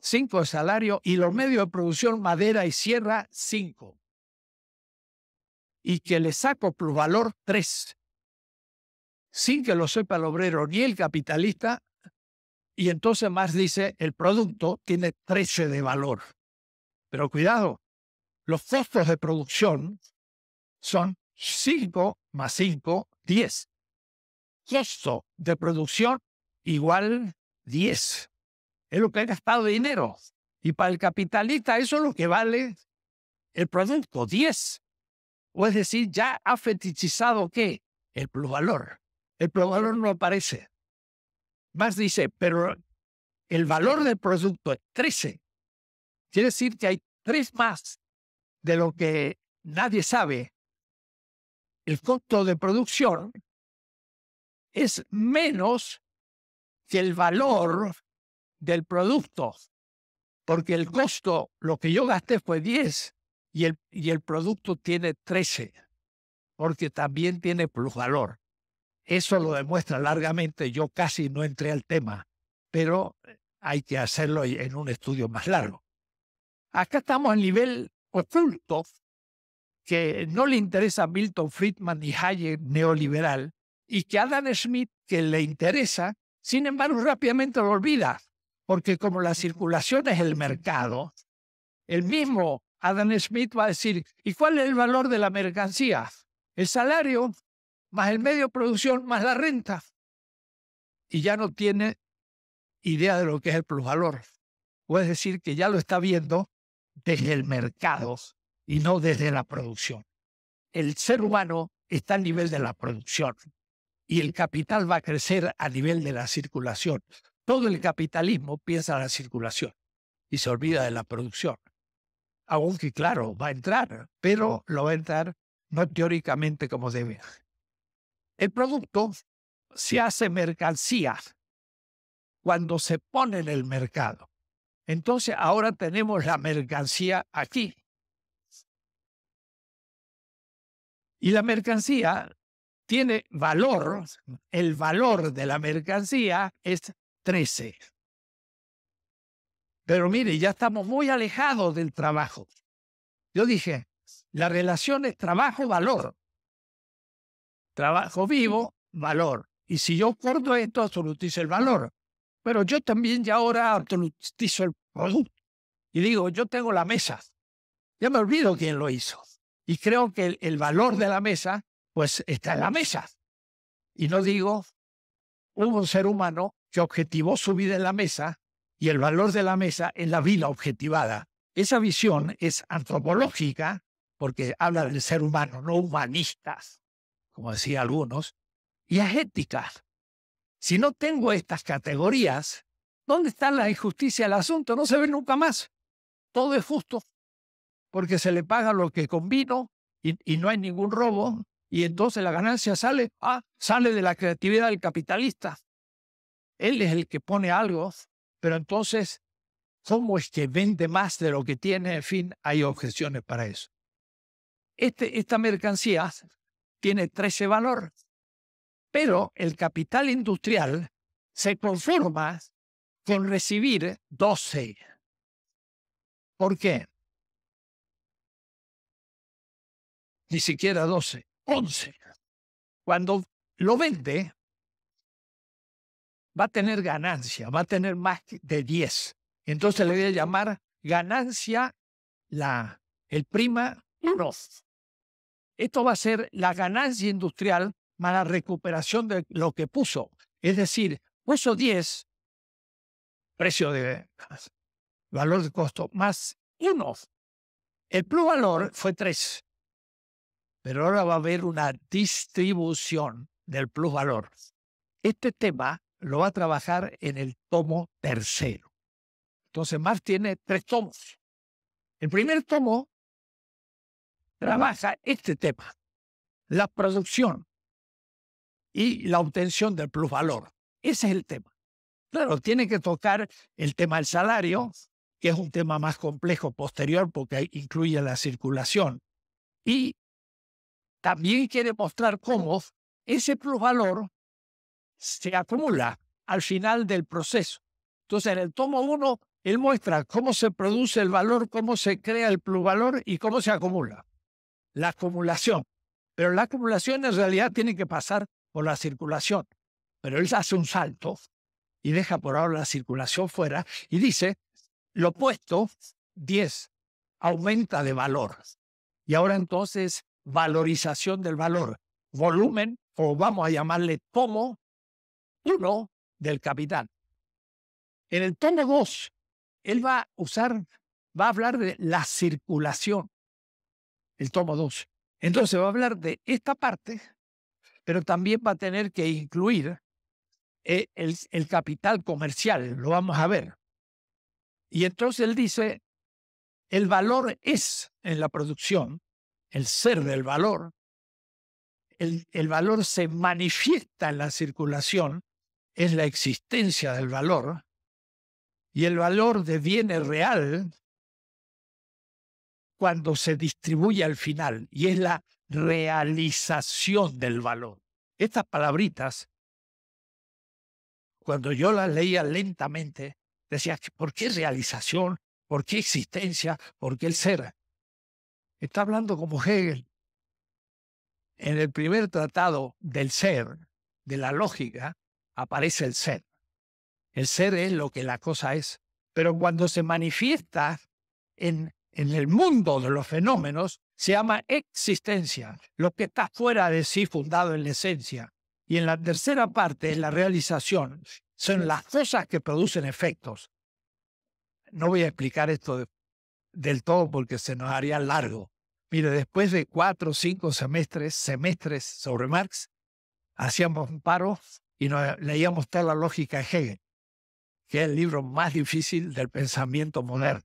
5 de salario y los medios de producción madera y sierra 5. Y que le saco plusvalor 3. Sin que lo sepa el obrero ni el capitalista, y entonces Marx dice, el producto tiene 13 de valor. Pero cuidado, los costos de producción son 5 más 5, 10. Costo de producción igual 10. Es lo que ha gastado dinero. Y para el capitalista eso es lo que vale el producto, 10. O es decir, ya ha fetichizado qué? El plusvalor. El plusvalor no aparece. Más dice, pero el valor del producto es 13. Quiere decir que hay tres más de lo que nadie sabe. El costo de producción es menos que el valor del producto, porque el costo, lo que yo gasté fue 10 y el, y el producto tiene 13, porque también tiene plusvalor. Eso lo demuestra largamente. Yo casi no entré al tema, pero eh, hay que hacerlo en un estudio más largo. Acá estamos al nivel oculto, que no le interesa a Milton Friedman ni Hayek neoliberal, y que Adam Smith, que le interesa, sin embargo rápidamente lo olvida, porque como la circulación es el mercado, el mismo Adam Smith va a decir, ¿y cuál es el valor de la mercancía? El salario, más el medio de producción, más la renta. Y ya no tiene idea de lo que es el plusvalor. O decir, que ya lo está viendo desde el mercado y no desde la producción. El ser humano está a nivel de la producción y el capital va a crecer a nivel de la circulación. Todo el capitalismo piensa en la circulación y se olvida de la producción. Aunque claro, va a entrar, pero lo va a entrar no teóricamente como debe. El producto se hace mercancía cuando se pone en el mercado. Entonces ahora tenemos la mercancía aquí. Y la mercancía tiene valor, el valor de la mercancía es 13. Pero mire, ya estamos muy alejados del trabajo. Yo dije, la relación es trabajo-valor. Trabajo vivo, valor. Y si yo acuerdo esto, absolutizo el valor. Pero yo también ya ahora absolutizo el producto. Y digo, yo tengo la mesa. Ya me olvido quién lo hizo. Y creo que el, valor de la mesa, pues está en la mesa. Y no digo, hubo un ser humano que objetivó su vida en la mesa y el valor de la mesa en la vida objetivada. Esa visión es antropológica porque habla del ser humano, no humanistas como decía algunos, y es ética. Si no tengo estas categorías, ¿dónde está la injusticia del asunto? No se ve nunca más. Todo es justo, porque se le paga lo que convino y, y no hay ningún robo, y entonces la ganancia sale, ah, sale de la creatividad del capitalista. Él es el que pone algo, pero entonces, ¿cómo es que vende más de lo que tiene? En fin, hay objeciones para eso. Este, esta mercancía tiene 13 valor. Pero el capital industrial se conforma con recibir 12. ¿Por qué? Ni siquiera 12, 11. Cuando lo vende, va a tener ganancia, va a tener más de 10. Entonces le voy a llamar ganancia la, el prima 1. Esto va a ser la ganancia industrial más la recuperación de lo que puso. Es decir, puso 10, precio de valor de costo, más 1. El plus valor fue 3. Pero ahora va a haber una distribución del plus valor. Este tema lo va a trabajar en el tomo tercero. Entonces, Marx tiene tres tomos. El primer tomo trabaja este tema, la producción y la obtención del plusvalor. Ese es el tema. Claro, tiene que tocar el tema del salario, que es un tema más complejo posterior porque incluye la circulación. Y también quiere mostrar cómo ese plusvalor se acumula al final del proceso. Entonces, en el tomo 1, él muestra cómo se produce el valor, cómo se crea el plusvalor y cómo se acumula la acumulación. Pero la acumulación en realidad tiene que pasar por la circulación. Pero él hace un salto y deja por ahora la circulación fuera y dice, lo opuesto, 10, aumenta de valor. Y ahora entonces, valorización del valor, volumen, o vamos a llamarle tomo, uno del capital. En el tomo él va a usar, va a hablar de la circulación el tomo 2. Entonces va a hablar de esta parte, pero también va a tener que incluir eh, el, capital comercial, lo vamos a ver. Y entonces él dice, el valor es en la producción, el ser del valor, el, valor se manifiesta en la circulación, es la existencia del valor, y el valor deviene real cuando se distribuye al final y es la realización del valor. Estas palabritas, cuando yo las leía lentamente, decía, ¿por qué realización? ¿Por qué existencia? ¿Por qué el ser? Está hablando como Hegel. En el primer tratado del ser, de la lógica, aparece el ser. El ser es lo que la cosa es. Pero cuando se manifiesta en en el mundo de los fenómenos se llama existencia, lo que está fuera de sí fundado en la esencia. Y en la tercera parte es la realización, son las cosas que producen efectos. No voy a explicar esto del todo porque se nos haría largo. Mire, después de cuatro o cinco semestres, semestres sobre Marx, hacíamos un paro y leíamos toda la lógica de Hegel, que es el libro más difícil del pensamiento moderno.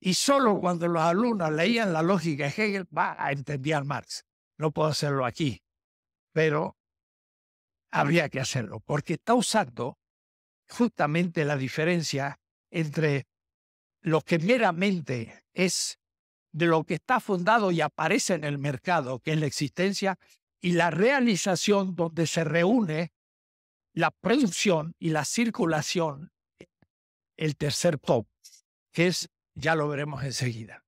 Y solo cuando los alumnos leían la lógica de Hegel, va, a entender Marx. No puedo hacerlo aquí, pero habría que hacerlo, porque está usando justamente la diferencia entre lo que meramente es de lo que está fundado y aparece en el mercado, que es la existencia, y la realización donde se reúne la producción y la circulación, el tercer top, que es ya lo veremos enseguida.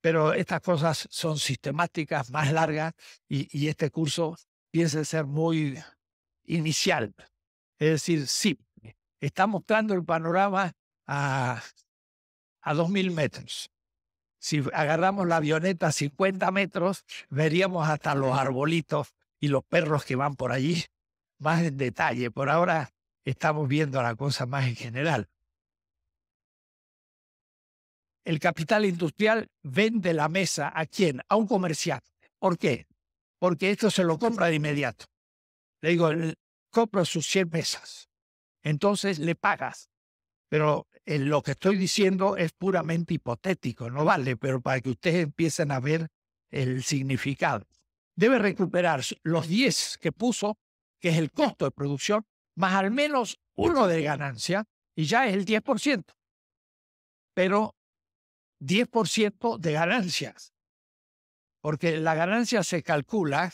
Pero estas cosas son sistemáticas, más largas, y, este curso piensa ser muy inicial. Es decir, sí, está mostrando el panorama a, a 2.000 metros. Si agarramos la avioneta a 50 metros, veríamos hasta los arbolitos y los perros que van por allí más en detalle. Por ahora estamos viendo la cosa más en general el capital industrial vende la mesa a quién? A un comerciante. ¿Por qué? Porque esto se lo compra de inmediato. Le digo, compra sus 100 mesas. Entonces le pagas. Pero eh, lo que estoy diciendo es puramente hipotético, no vale, pero para que ustedes empiecen a ver el significado. Debe recuperar los 10 que puso, que es el costo de producción, más al menos uno de ganancia, y ya es el 10%. Pero 10% de ganancias, porque la ganancia se calcula,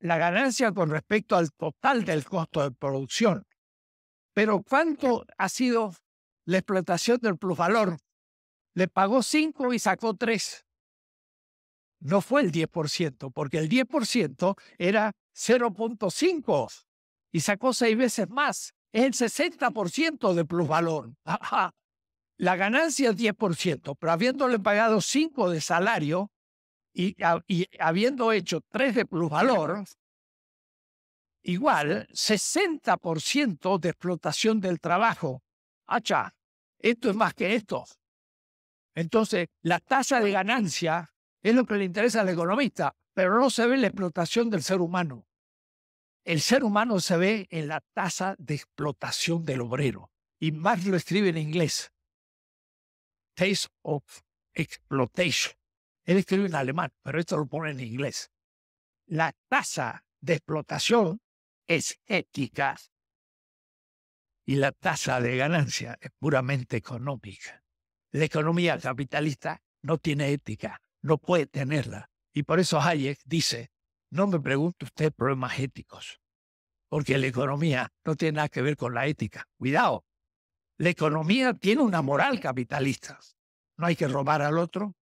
la ganancia con respecto al total del costo de producción. Pero ¿cuánto ha sido la explotación del plusvalor? Le pagó 5 y sacó 3. No fue el 10%, porque el 10% era 0.5 y sacó 6 veces más. Es el 60% de plusvalor. La ganancia es 10%, pero habiéndole pagado 5 de salario y, habiendo hecho 3 de plusvalor, igual 60% de explotación del trabajo. Hacha, esto es más que esto. Entonces, la tasa de ganancia es lo que le interesa al economista, pero no se ve la explotación del ser humano. El ser humano se ve en la tasa de explotación del obrero, y más lo escribe en inglés. Taste of Exploitation. Él escribe en alemán, pero esto lo pone en inglés. La tasa de explotación es ética y la tasa de ganancia es puramente económica. La economía capitalista no tiene ética, no puede tenerla. Y por eso Hayek dice, no me pregunte usted problemas éticos, porque la economía no tiene nada que ver con la ética. Cuidado, la economía tiene una moral capitalista. No hay que robar al otro,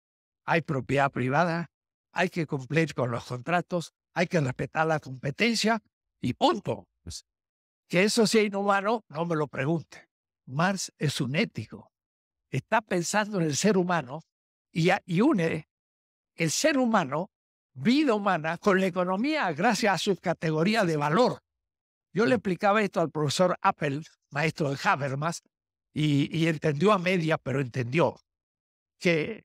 hay propiedad privada, hay que cumplir con los contratos, hay que respetar la competencia y punto. Pues que eso sea inhumano, no me lo pregunte. Marx es un ético. Está pensando en el ser humano y, une el ser humano, vida humana, con la economía gracias a su categoría de valor. Yo le explicaba esto al profesor Apple, maestro de Habermas, y, entendió a media, pero entendió que,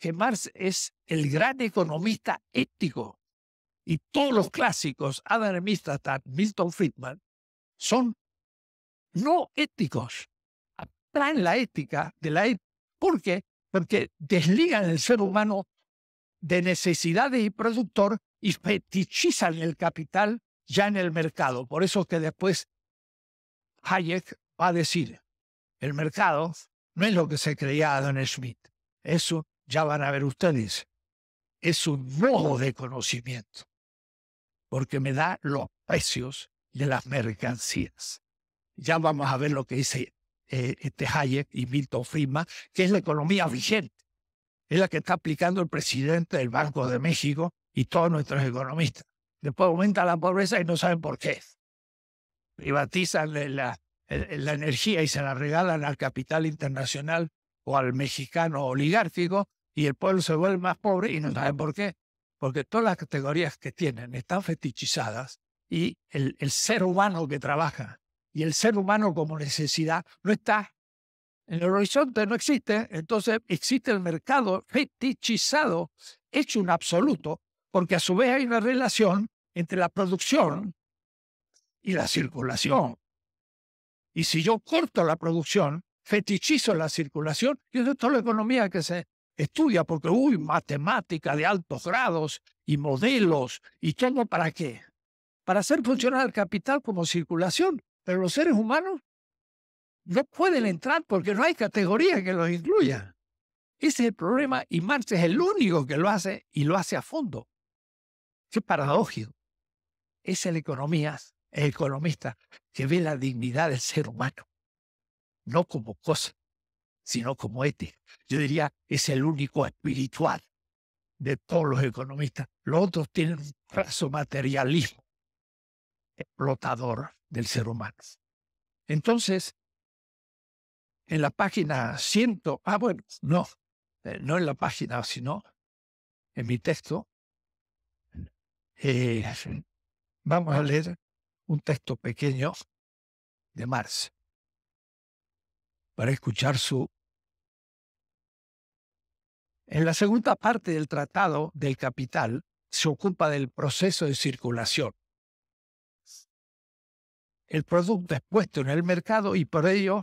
que Marx es el gran economista ético y todos los clásicos, Adam Smith hasta Milton Friedman, son no éticos. Traen la ética de la ética. ¿Por Porque desligan el ser humano de necesidades y productor y fetichizan el capital ya en el mercado. Por eso que después Hayek va a decir, el mercado no es lo que se creía Adam Schmidt. Eso ya van a ver ustedes. Es un modo de conocimiento, porque me da los precios de las mercancías. Ya vamos a ver lo que dice eh, este Hayek y Milton Friedman, que es la economía vigente. Es la que está aplicando el presidente del Banco de México y todos nuestros economistas. Después aumenta la pobreza y no saben por qué. Privatizan la, la energía y se la regalan al capital internacional o al mexicano oligárquico y el pueblo se vuelve más pobre y no saben por qué. Porque todas las categorías que tienen están fetichizadas y el, el ser humano que trabaja y el ser humano como necesidad no está. En el horizonte no existe, entonces existe el mercado fetichizado, hecho un absoluto, porque a su vez hay una relación entre la producción y la circulación. Y si yo corto la producción, fetichizo la circulación, y eso toda la economía que se estudia, porque, uy, matemática de altos grados y modelos, y tengo para qué. Para hacer funcionar el capital como circulación, pero los seres humanos no pueden entrar porque no hay categoría que los incluya. Ese es el problema y Marx es el único que lo hace y lo hace a fondo. Qué paradójico. Es el economía, el economista que ve la dignidad del ser humano, no como cosa, sino como ética. Yo diría, es el único espiritual de todos los economistas. Los otros tienen un trazo materialismo explotador del ser humano. Entonces, en la página 100, ah, bueno, no, eh, no en la página, sino en mi texto, eh, vamos a leer un texto pequeño de Marx para escuchar su... En la segunda parte del Tratado del Capital se ocupa del proceso de circulación, el producto es puesto en el mercado y por ello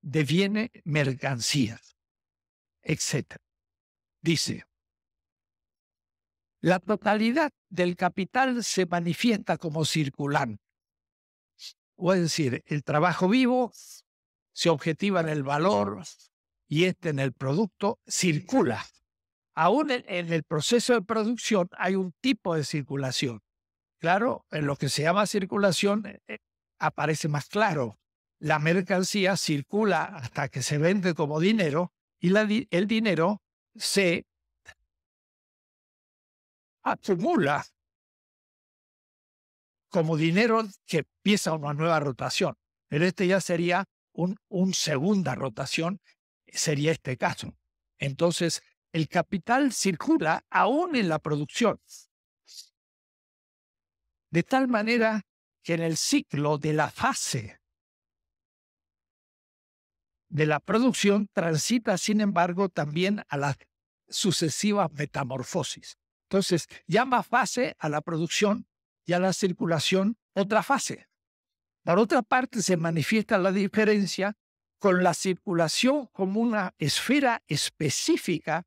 deviene mercancía, etc. Dice, la totalidad del capital se manifiesta como circulante. O es decir, el trabajo vivo se objetiva en el valor y este en el producto circula. Aún en el proceso de producción hay un tipo de circulación. Claro, en lo que se llama circulación eh, eh, aparece más claro. La mercancía circula hasta que se vende como dinero y el dinero se acumula ah, como dinero que empieza una nueva rotación. Pero este ya sería un, un segunda rotación, sería este caso. Entonces, el capital circula aún en la producción. De tal manera que en el ciclo de la fase de la producción transita, sin embargo, también a las sucesivas metamorfosis. Entonces, llama fase a la producción y a la circulación otra fase. Por otra parte, se manifiesta la diferencia con la circulación como una esfera específica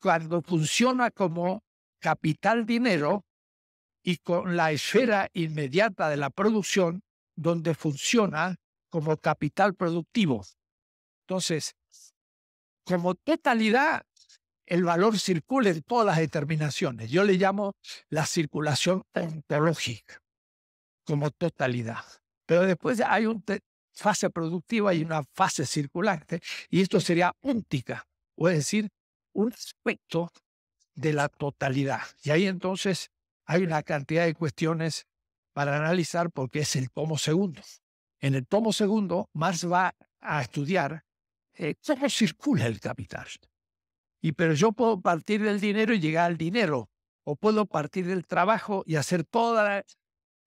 cuando funciona como capital dinero y con la esfera inmediata de la producción donde funciona como capital productivo. Entonces, como totalidad el valor circula en todas las determinaciones. Yo le llamo la circulación ontológica como totalidad. Pero después hay una fase productiva y una fase circulante, y esto sería óntica, o es decir, un aspecto de la totalidad. Y ahí entonces hay una cantidad de cuestiones para analizar porque es el tomo segundo. En el tomo segundo, Marx va a estudiar eh, cómo circula el capital, y pero yo puedo partir del dinero y llegar al dinero, o puedo partir del trabajo y hacer toda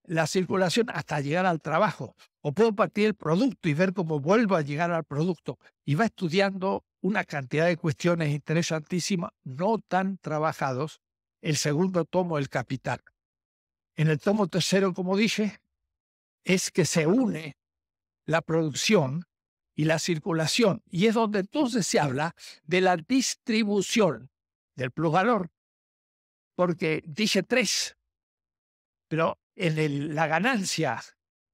la, circulación hasta llegar al trabajo, o puedo partir del producto y ver cómo vuelvo a llegar al producto. Y va estudiando una cantidad de cuestiones interesantísimas, no tan trabajados. El segundo tomo, el capital. En el tomo tercero, como dije, es que se une la producción y la circulación. Y es donde entonces se habla de la distribución del plusvalor, porque dice tres, pero en el, la ganancia,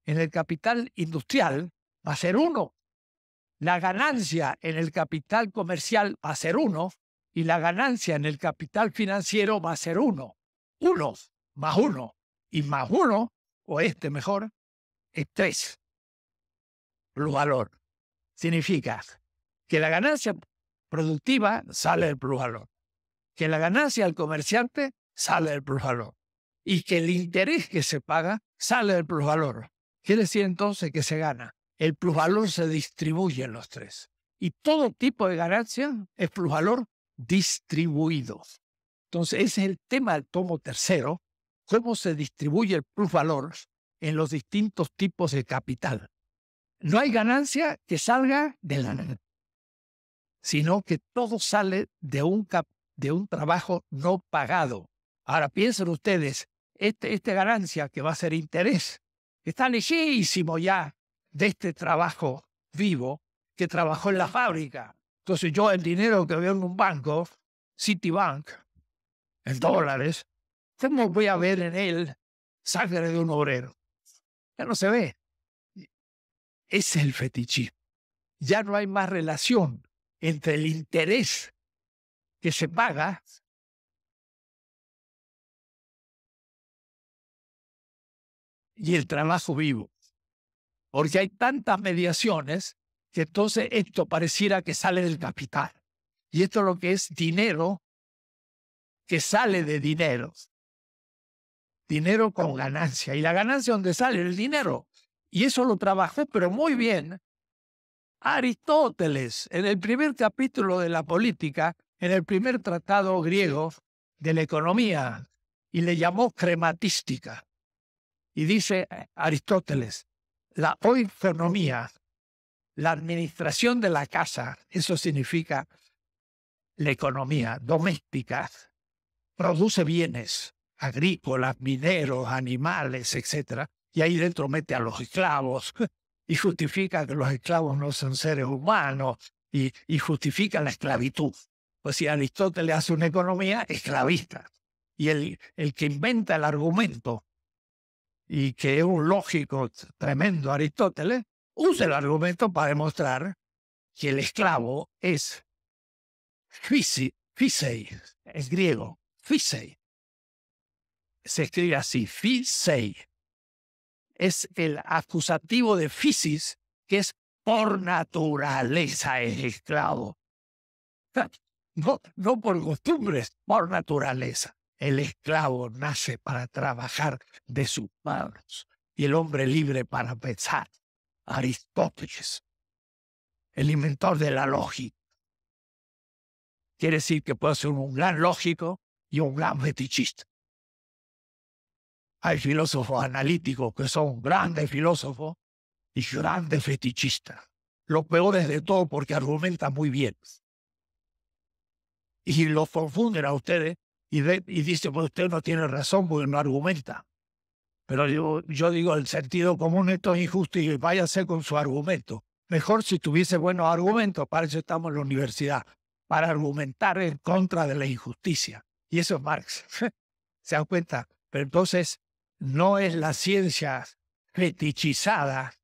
en el capital industrial, va a ser uno. La ganancia en el capital comercial va a ser uno y la ganancia en el capital financiero va a ser uno. Uno más uno y más uno, o este mejor, es tres. Plusvalor significa que la ganancia productiva sale del plusvalor, que la ganancia al comerciante sale del plusvalor y que el interés que se paga sale del plusvalor. Quiere decir entonces que se gana. El plusvalor se distribuye en los tres. Y todo tipo de ganancia es plusvalor distribuido. Entonces, ese es el tema del tomo tercero, cómo se distribuye el plusvalor en los distintos tipos de capital no hay ganancia que salga de la sino que todo sale de un, de un trabajo no pagado. Ahora piensen ustedes, este, esta ganancia que va a ser interés, está lejísimo ya de este trabajo vivo que trabajó en la fábrica. Entonces yo el dinero que veo en un banco, Citibank, en dólares, ¿cómo voy a ver en él sangre de un obrero? Ya no se ve es el fetichismo. Ya no hay más relación entre el interés que se paga y el trabajo vivo. Porque hay tantas mediaciones que entonces esto pareciera que sale del capital. Y esto es lo que es dinero que sale de dinero. Dinero con ganancia. ¿Y la ganancia dónde sale? El dinero. Y eso lo trabajó, pero muy bien, Aristóteles en el primer capítulo de la política, en el primer tratado griego de la economía, y le llamó crematística. Y dice eh, Aristóteles, la oikonomía, la administración de la casa, eso significa la economía doméstica, produce bienes agrícolas, mineros, animales, etc y ahí dentro mete a los esclavos y justifica que los esclavos no son seres humanos y, justifica la esclavitud. Pues si Aristóteles hace una economía esclavista y el, el que inventa el argumento y que es un lógico tremendo Aristóteles, usa el argumento para demostrar que el esclavo es fisei, es griego, fisei. Se escribe así, fisei, es el acusativo de fisis que es por naturaleza el esclavo. No, por costumbres, por naturaleza. El esclavo nace para trabajar de sus manos y el hombre libre para pensar. Aristóteles, el inventor de la lógica. Quiere decir que puede ser un gran lógico y un gran fetichista hay filósofos analíticos que son grandes filósofos y grandes fetichistas. Los peores de todo porque argumentan muy bien. Y los confunden a ustedes y, dicen, pues usted no tiene razón porque no argumenta. Pero yo, digo, el sentido común esto es injusto y váyase con su argumento. Mejor si tuviese buenos argumentos, para eso estamos en la universidad, para argumentar en contra de la injusticia. Y eso es Marx. ¿Se dan cuenta? Pero entonces, no es la ciencia fetichizada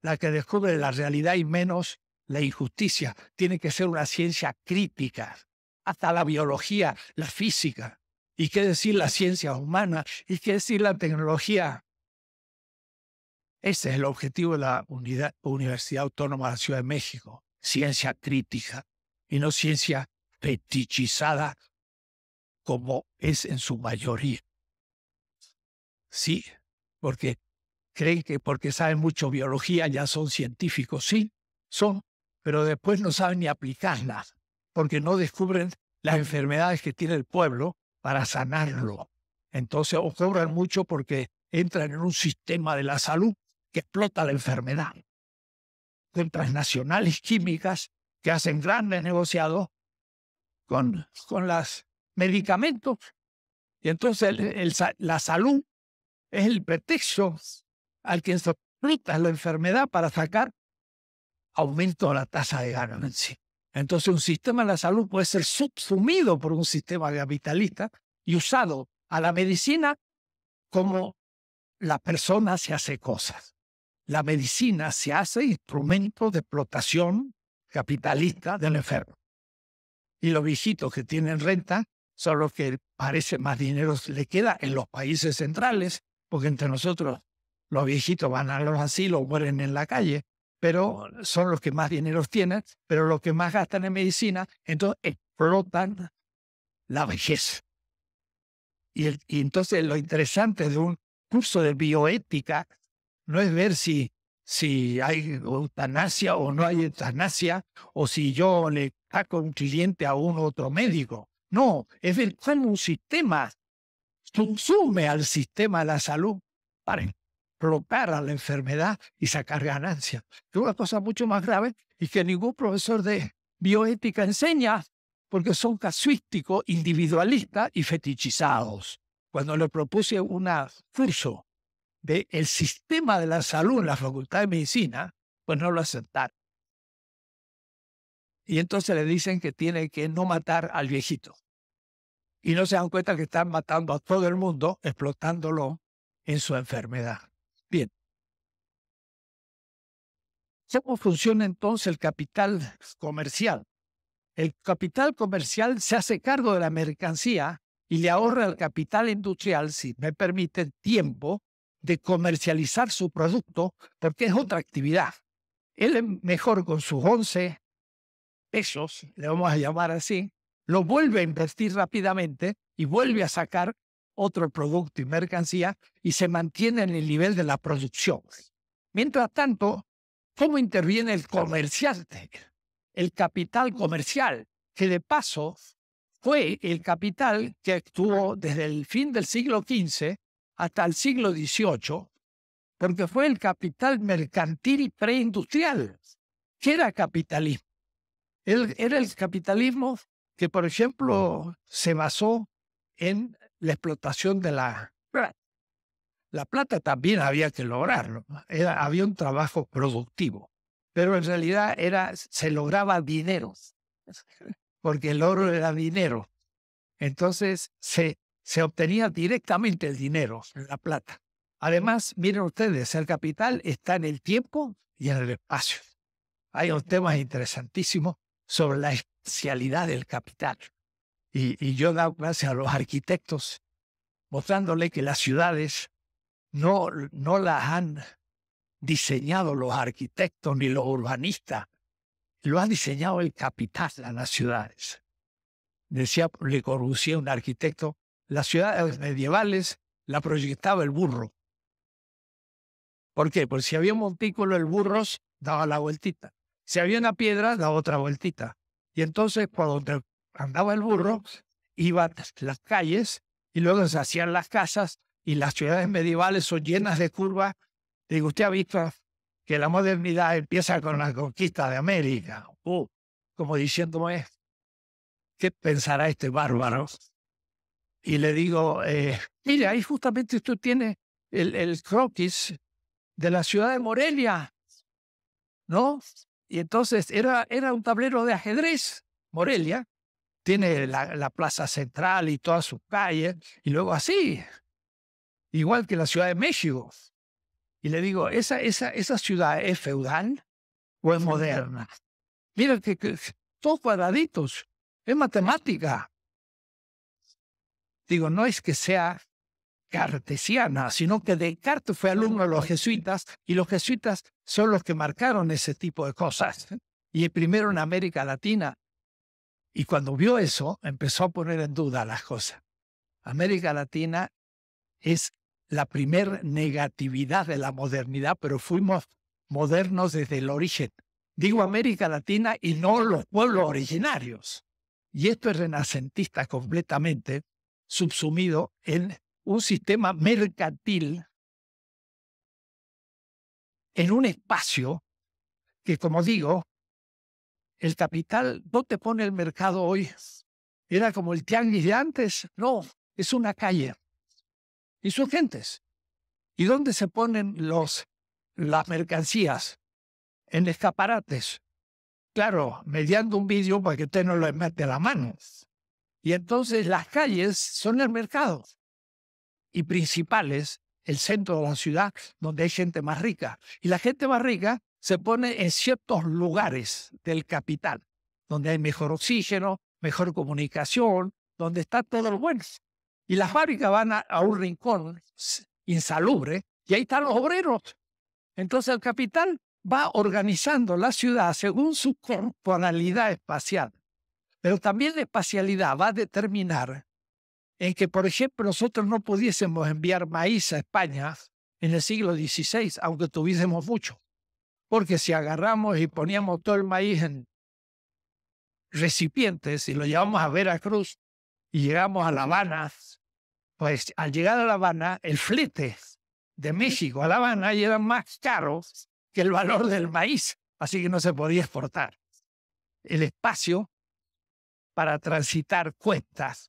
la que descubre la realidad y menos la injusticia. Tiene que ser una ciencia crítica, hasta la biología, la física. ¿Y qué decir la ciencia humana? ¿Y qué decir la tecnología? Ese es el objetivo de la Universidad Autónoma de la Ciudad de México, ciencia crítica y no ciencia fetichizada como es en su mayoría. Sí, porque creen que porque saben mucho biología ya son científicos. Sí, son, pero después no saben ni aplicarlas, porque no descubren las enfermedades que tiene el pueblo para sanarlo. Entonces cobran mucho porque entran en un sistema de la salud que explota la enfermedad. Son transnacionales químicas que hacen grandes negociados con, con los medicamentos. Y entonces la salud es el pretexto al que explota la enfermedad para sacar aumento de la tasa de ganancia. Entonces un sistema de la salud puede ser subsumido por un sistema capitalista y usado a la medicina como la persona se hace cosas. La medicina se hace instrumento de explotación capitalista del enfermo. Y los viejitos que tienen renta son los que parece más dinero le queda en los países centrales porque entre nosotros los viejitos van a los asilos, mueren en la calle, pero son los que más dinero tienen, pero los que más gastan en medicina, entonces explotan la vejez. Y, entonces lo interesante de un curso de bioética no es ver si, si hay eutanasia o no hay eutanasia, o si yo le saco un cliente a un otro médico. No, es ver es un sistema consume al sistema de la salud para explotar a la enfermedad y sacar ganancias. Es una cosa mucho más grave y que ningún profesor de bioética enseña porque son casuísticos, individualistas y fetichizados. Cuando le propuse un curso del sistema de la salud en la Facultad de Medicina, pues no lo aceptaron. Y entonces le dicen que tiene que no matar al viejito y no se dan cuenta que están matando a todo el mundo, explotándolo en su enfermedad. Bien. ¿Cómo funciona entonces el capital comercial? El capital comercial se hace cargo de la mercancía y le ahorra al capital industrial, si me permiten, tiempo de comercializar su producto, porque es otra actividad. Él es mejor con sus 11 pesos, le vamos a llamar así, lo vuelve a invertir rápidamente y vuelve a sacar otro producto y mercancía y se mantiene en el nivel de la producción. Mientras tanto, ¿cómo interviene el comerciante? El capital comercial, que de paso fue el capital que actuó desde el fin del siglo XV hasta el siglo XVIII, porque fue el capital mercantil y preindustrial, que era capitalismo. era el capitalismo que por ejemplo se basó en la explotación de la plata. La plata también había que lograrlo, había un trabajo productivo, pero en realidad era, se lograba dinero, porque el oro era dinero. Entonces se, se obtenía directamente el dinero, la plata. Además, miren ustedes, el capital está en el tiempo y en el espacio. Hay un tema interesantísimo sobre la especialidad del capital. Y, yo he dado a los arquitectos, mostrándole que las ciudades no, no las han diseñado los arquitectos ni los urbanistas, lo ha diseñado el capital a las ciudades. Decía Le Corbusier, un arquitecto, las ciudades medievales la proyectaba el burro. ¿Por qué? Porque si había un montículo, el burro daba la vueltita. Si había una piedra, la otra vueltita. Y entonces, cuando andaba el burro, iban las calles y luego se hacían las casas y las ciudades medievales son llenas de curvas. Digo, usted ha visto que la modernidad empieza con la conquista de América. ¡Oh! como diciéndome, ¿qué pensará este bárbaro? Y le digo, eh, mire, ahí justamente usted tiene el, el croquis de la ciudad de Morelia, ¿no? Y entonces era, era un tablero de ajedrez, Morelia. Tiene la, plaza central y todas sus calles, y luego así, igual que la Ciudad de México. Y le digo, ¿esa, esa, esa ciudad es feudal o es moderna? Mira que, que todos cuadraditos, es matemática. Digo, no es que sea cartesiana, sino que Descartes fue alumno de los jesuitas y los jesuitas son los que marcaron ese tipo de cosas. Y el primero en América Latina. Y cuando vio eso, empezó a poner en duda las cosas. América Latina es la primer negatividad de la modernidad, pero fuimos modernos desde el origen. Digo América Latina y no los pueblos originarios. Y esto es renacentista completamente, subsumido en un sistema mercantil en un espacio que, como digo, el capital, no te pone el mercado hoy? ¿Era como el tianguis de antes? No, es una calle. Y sus gentes. ¿Y dónde se ponen los, las mercancías? En escaparates. Claro, mediando un vídeo para que usted no lo mete a las manos. Y entonces las calles son el mercado y principales, el centro de la ciudad, donde hay gente más rica. Y la gente más rica se pone en ciertos lugares del capital, donde hay mejor oxígeno, mejor comunicación, donde está todo el bueno. Y las fábricas van a, un rincón insalubre y ahí están los obreros. Entonces el capital va organizando la ciudad según su corporalidad espacial. Pero también la espacialidad va a determinar en que, por ejemplo, nosotros no pudiésemos enviar maíz a España en el siglo XVI, aunque tuviésemos mucho, porque si agarramos y poníamos todo el maíz en recipientes y lo llevamos a Veracruz y llegamos a La Habana, pues al llegar a La Habana, el flete de México a La Habana era más caro que el valor del maíz, así que no se podía exportar. El espacio para transitar cuestas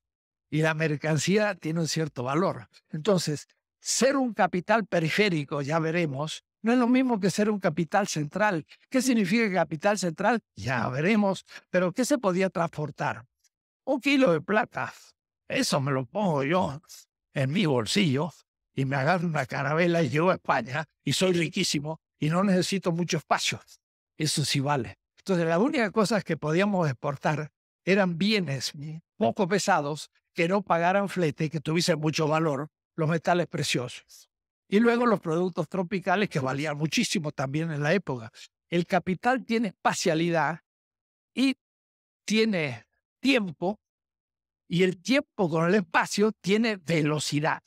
y la mercancía tiene un cierto valor. Entonces, ser un capital periférico, ya veremos, no es lo mismo que ser un capital central. ¿Qué significa capital central? Ya veremos, pero ¿qué se podía transportar? Un kilo de plata. Eso me lo pongo yo en mi bolsillo y me agarro una carabela y llevo a España y soy riquísimo y no necesito mucho espacio. Eso sí vale. Entonces, las únicas cosas que podíamos exportar eran bienes poco pesados que no pagaran flete, que tuviesen mucho valor, los metales preciosos. Y luego los productos tropicales que valían muchísimo también en la época. El capital tiene espacialidad y tiene tiempo, y el tiempo con el espacio tiene velocidad.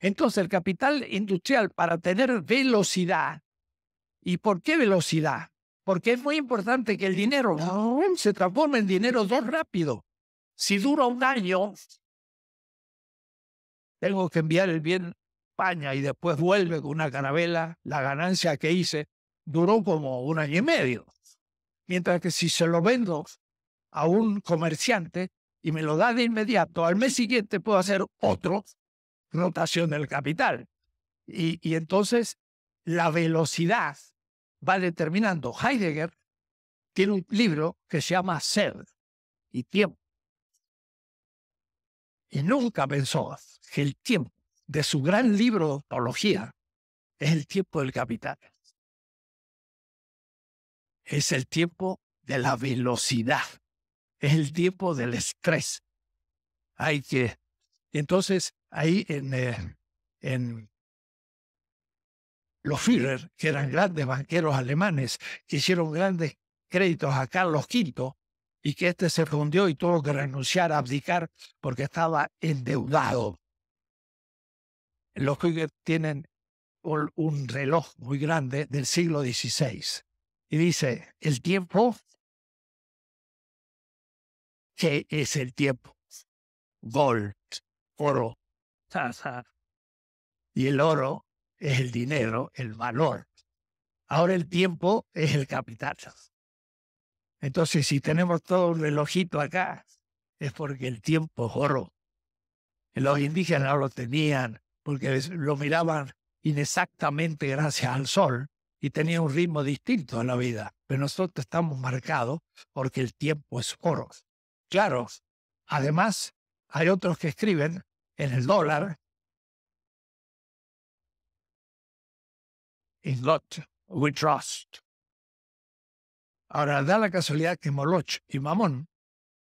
Entonces el capital industrial para tener velocidad, ¿y por qué velocidad? Porque es muy importante que el dinero se transforme en dinero dos rápido. Si dura un año, tengo que enviar el bien a España y después vuelve con una carabela, la ganancia que hice duró como un año y medio. Mientras que si se lo vendo a un comerciante y me lo da de inmediato, al mes siguiente puedo hacer otro rotación del capital. Y, y entonces la velocidad va determinando. Heidegger tiene un libro que se llama Ser y Tiempo y nunca pensó que el tiempo de su gran libro de Ontología es el tiempo del capital. Es el tiempo de la velocidad, es el tiempo del estrés. Hay que. Entonces, ahí en, eh, en los Führer, que eran grandes banqueros alemanes, que hicieron grandes créditos a Carlos V, y que este se fundió y tuvo que renunciar a abdicar porque estaba endeudado. Los que tienen un reloj muy grande del siglo XVI y dice, el tiempo, ¿qué es el tiempo? Gold, oro, y el oro es el dinero, el valor. Ahora el tiempo es el capital. Entonces, si tenemos todo un relojito acá, es porque el tiempo es oro. Los indígenas lo tenían porque lo miraban inexactamente gracias al sol y tenía un ritmo distinto en la vida. Pero nosotros estamos marcados porque el tiempo es oro. Claro, además hay otros que escriben en el dólar, in God we trust. Ahora, da la casualidad que Moloch y Mamón,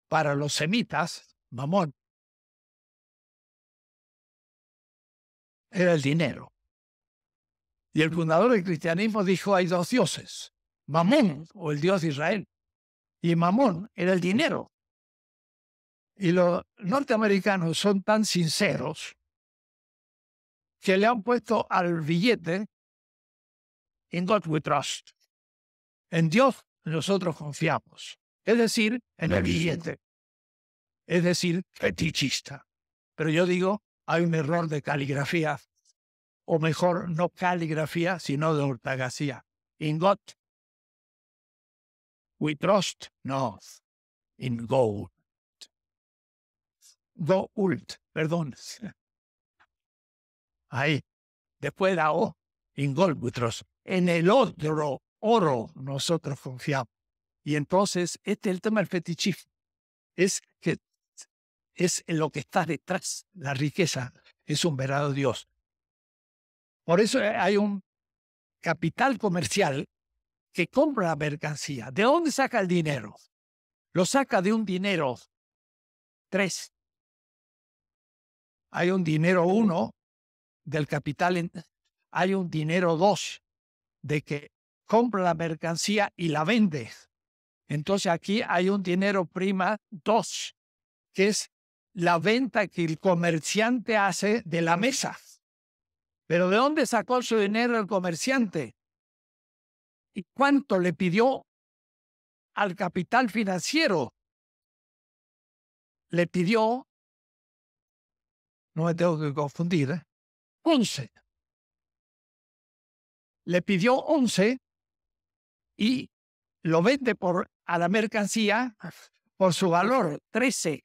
para los semitas, Mamón era el dinero. Y el fundador del cristianismo dijo, hay dos dioses, Mamón o el dios de Israel. Y Mamón era el dinero. Y los norteamericanos son tan sinceros que le han puesto al billete In God we trust. En Dios nosotros confiamos, es decir, en el billete, es decir, fetichista. Pero yo digo, hay un error de caligrafía, o mejor, no caligrafía, sino de ortografía. In God we trust, no, in gold. Gold, perdón. Ahí, después la O, in gold we trust. En el otro oro nosotros confiamos. Y entonces, este es el tema del fetichismo. Es que es lo que está detrás, la riqueza, es un verdadero Dios. Por eso eh, hay un capital comercial que compra la mercancía. ¿De dónde saca el dinero? Lo saca de un dinero tres. Hay un dinero uno del capital, hay un dinero dos de que compra la mercancía y la vende. Entonces aquí hay un dinero prima 2, que es la venta que el comerciante hace de la mesa. Pero ¿de dónde sacó su dinero el comerciante? ¿Y cuánto le pidió al capital financiero? Le pidió, no me tengo que confundir, 11. ¿eh? Le pidió 11 y lo vende por, a la mercancía ah. por su valor, 13.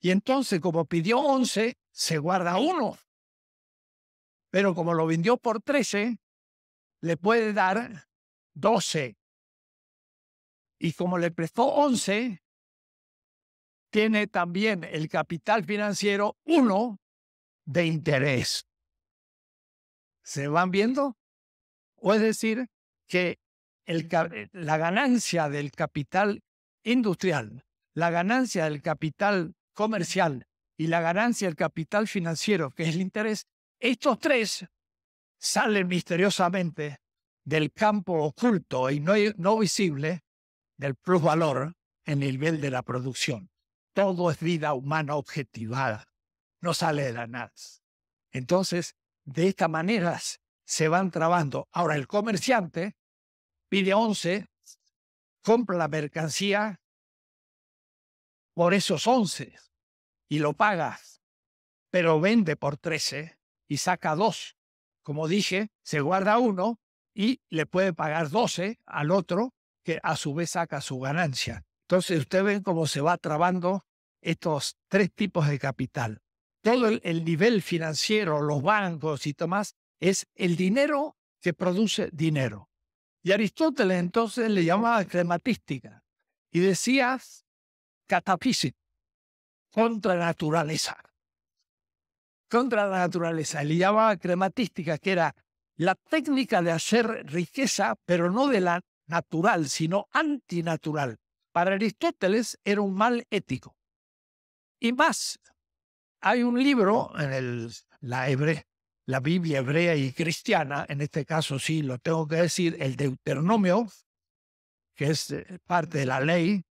Y entonces, como pidió 11, se guarda uno. Pero como lo vendió por 13, le puede dar 12. Y como le prestó 11, tiene también el capital financiero uno de interés. ¿Se van viendo? O es decir, que eh, la ganancia del capital industrial, la ganancia del capital comercial y la ganancia del capital financiero, que es el interés, estos tres salen misteriosamente del campo oculto y no, visible del plusvalor en el nivel de la producción. Todo es vida humana objetivada, no sale de la nada. Entonces, de esta manera se van trabando. Ahora, el comerciante pide 11, compra la mercancía por esos 11 y lo pagas, pero vende por 13 y saca 2. Como dije, se guarda uno y le puede pagar 12 al otro, que a su vez saca su ganancia. Entonces, usted ven cómo se va trabando estos tres tipos de capital. Todo el, el nivel financiero, los bancos y demás, es el dinero que produce dinero. Y Aristóteles entonces le llamaba crematística y decía catafísica, contra naturaleza. Contra la naturaleza. Le llamaba crematística, que era la técnica de hacer riqueza, pero no de la natural, sino antinatural. Para Aristóteles era un mal ético. Y más, hay un libro en el, la Hebre, la Biblia hebrea y cristiana, en este caso sí lo tengo que decir, el Deuteronomio, que es eh, parte de la ley,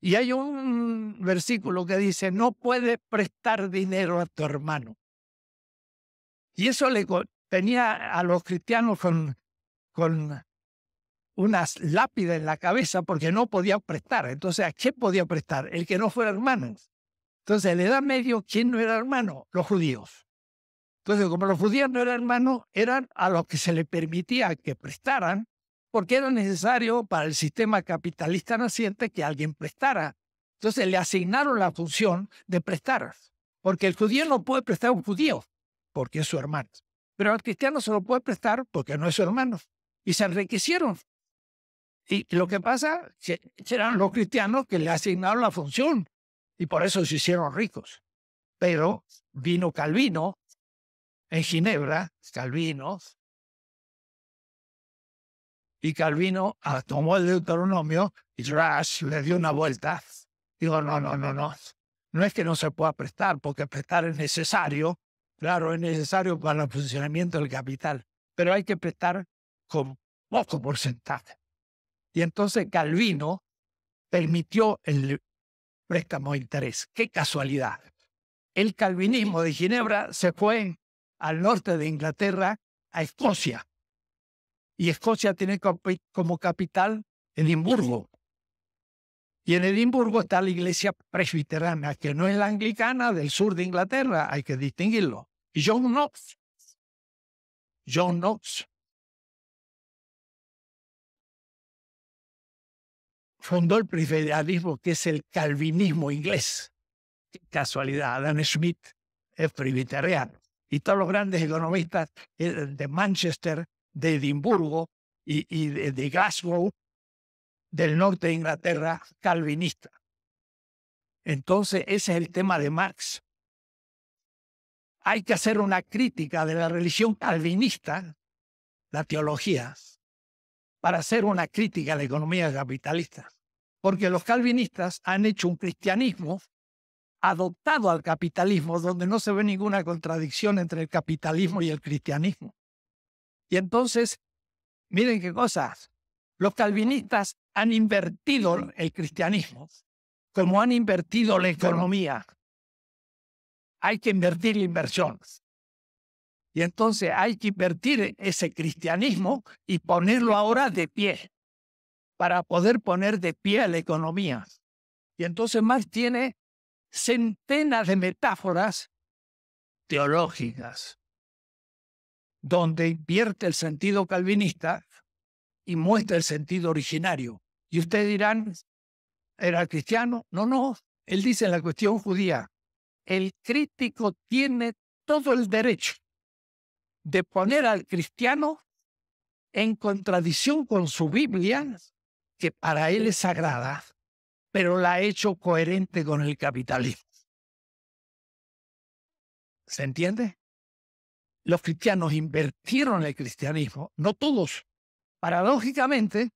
y hay un versículo que dice, no puedes prestar dinero a tu hermano. Y eso le tenía a los cristianos con, con unas lápidas en la cabeza porque no podían prestar. Entonces, ¿a quién podía prestar? El que no fuera hermano. Entonces, ¿le la Edad Media, ¿quién no era hermano? Los judíos. Entonces, como los judíos no eran hermanos, eran a los que se les permitía que prestaran, porque era necesario para el sistema capitalista naciente que alguien prestara. Entonces le asignaron la función de prestar, porque el judío no puede prestar a un judío, porque es su hermano. Pero al cristiano se lo puede prestar porque no es su hermano. Y se enriquecieron. Y lo que pasa, que eran los cristianos que le asignaron la función y por eso se hicieron ricos. Pero vino Calvino en Ginebra, Calvino, y Calvino ah, tomó el Deuteronomio y Rush le dio una vuelta. Digo, no, no, no, no. No es que no se pueda prestar, porque prestar es necesario. Claro, es necesario para el funcionamiento del capital, pero hay que prestar con poco porcentaje. Y entonces Calvino permitió el préstamo de interés. ¡Qué casualidad! El calvinismo de Ginebra se fue al norte de Inglaterra a Escocia. Y Escocia tiene como capital Edimburgo. Y en Edimburgo está la iglesia presbiterana, que no es la anglicana del sur de Inglaterra, hay que distinguirlo. Y John Knox. John Knox fundó el presbiterianismo, que es el calvinismo inglés. casualidad, Adam Smith es presbiteriano y todos los grandes economistas eh, de Manchester, de Edimburgo y, de, Glasgow, del norte de Inglaterra, calvinista. Entonces, ese es el tema de Marx. Hay que hacer una crítica de la religión calvinista, la teología, para hacer una crítica de la economía capitalista. Porque los calvinistas han hecho un cristianismo adoptado al capitalismo, donde no se ve ninguna contradicción entre el capitalismo y el cristianismo. Y entonces, miren qué cosas, los calvinistas han invertido el cristianismo como han invertido la economía. Hay que invertir inversiones. Y entonces hay que invertir ese cristianismo y ponerlo ahora de pie, para poder poner de pie la economía. Y entonces Marx tiene centenas de metáforas teológicas, donde invierte el sentido calvinista y muestra el sentido originario. Y ustedes dirán, ¿era cristiano? No, no, él dice en la cuestión judía, el crítico tiene todo el derecho de poner al cristiano en contradicción con su Biblia, que para él es sagrada, pero la ha hecho coherente con el capitalismo. ¿Se entiende? Los cristianos invertieron el cristianismo, no todos. Paradójicamente,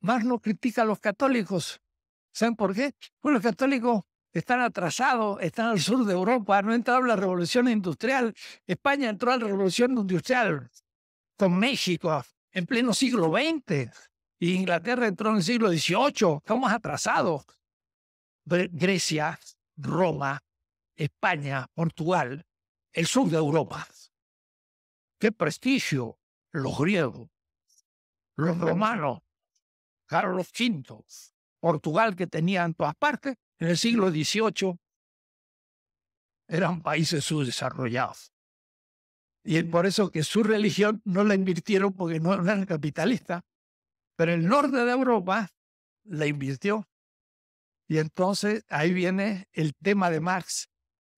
más no critica a los católicos. ¿Saben por qué? Porque los católicos están atrasados, están al sur de Europa, no ha entrado la revolución industrial. España entró a la revolución industrial con México en pleno siglo XX. Inglaterra entró en el siglo XVIII, estamos atrasados. Grecia, Roma, España, Portugal, el sur de Europa. ¡Qué prestigio! Los griegos, los romanos, Carlos V, Portugal que tenían todas partes, en el siglo XVIII eran países subdesarrollados. Y es por eso que su religión no la invirtieron porque no eran capitalistas, pero el norte de Europa la invirtió. Y entonces ahí viene el tema de Marx.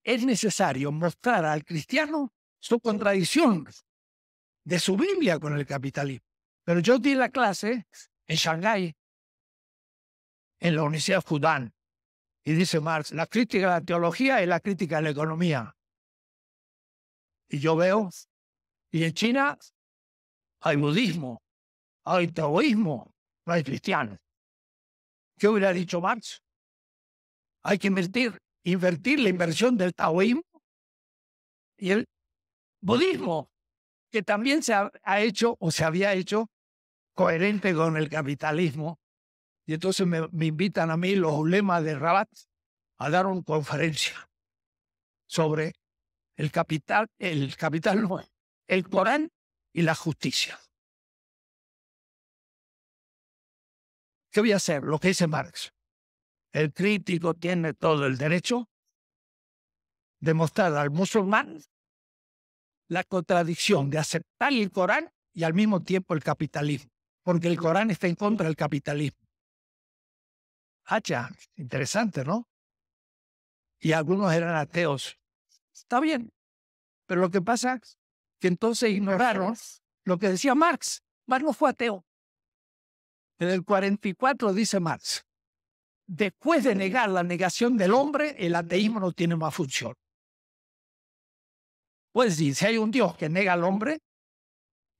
Es necesario mostrar al cristiano su contradicción de su Biblia con el capitalismo. Pero yo di la clase en Shanghái, en la Universidad Fudan. Y dice Marx, la crítica de la teología es la crítica de la economía. Y yo veo, y en China hay budismo, hay taoísmo, no hay cristianos. ¿Qué hubiera dicho Marx? Hay que invertir, invertir la inversión del taoísmo y el budismo, que también se ha, hecho o se había hecho coherente con el capitalismo. Y entonces me, invitan a mí los ulemas de Rabat a dar una conferencia sobre el capital, el capital no, el Corán y la justicia. ¿Qué voy a hacer? Lo que dice Marx. El crítico tiene todo el derecho de mostrar al musulmán la contradicción de aceptar el Corán y al mismo tiempo el capitalismo, porque el Corán está en contra del capitalismo. Hacha, interesante, ¿no? Y algunos eran ateos. Está bien, pero lo que pasa es que entonces ignoraron lo que decía Marx. Marx no fue ateo. En el 44 dice Marx, después de negar la negación del hombre, el ateísmo no tiene más función. Pues si hay un Dios que nega al hombre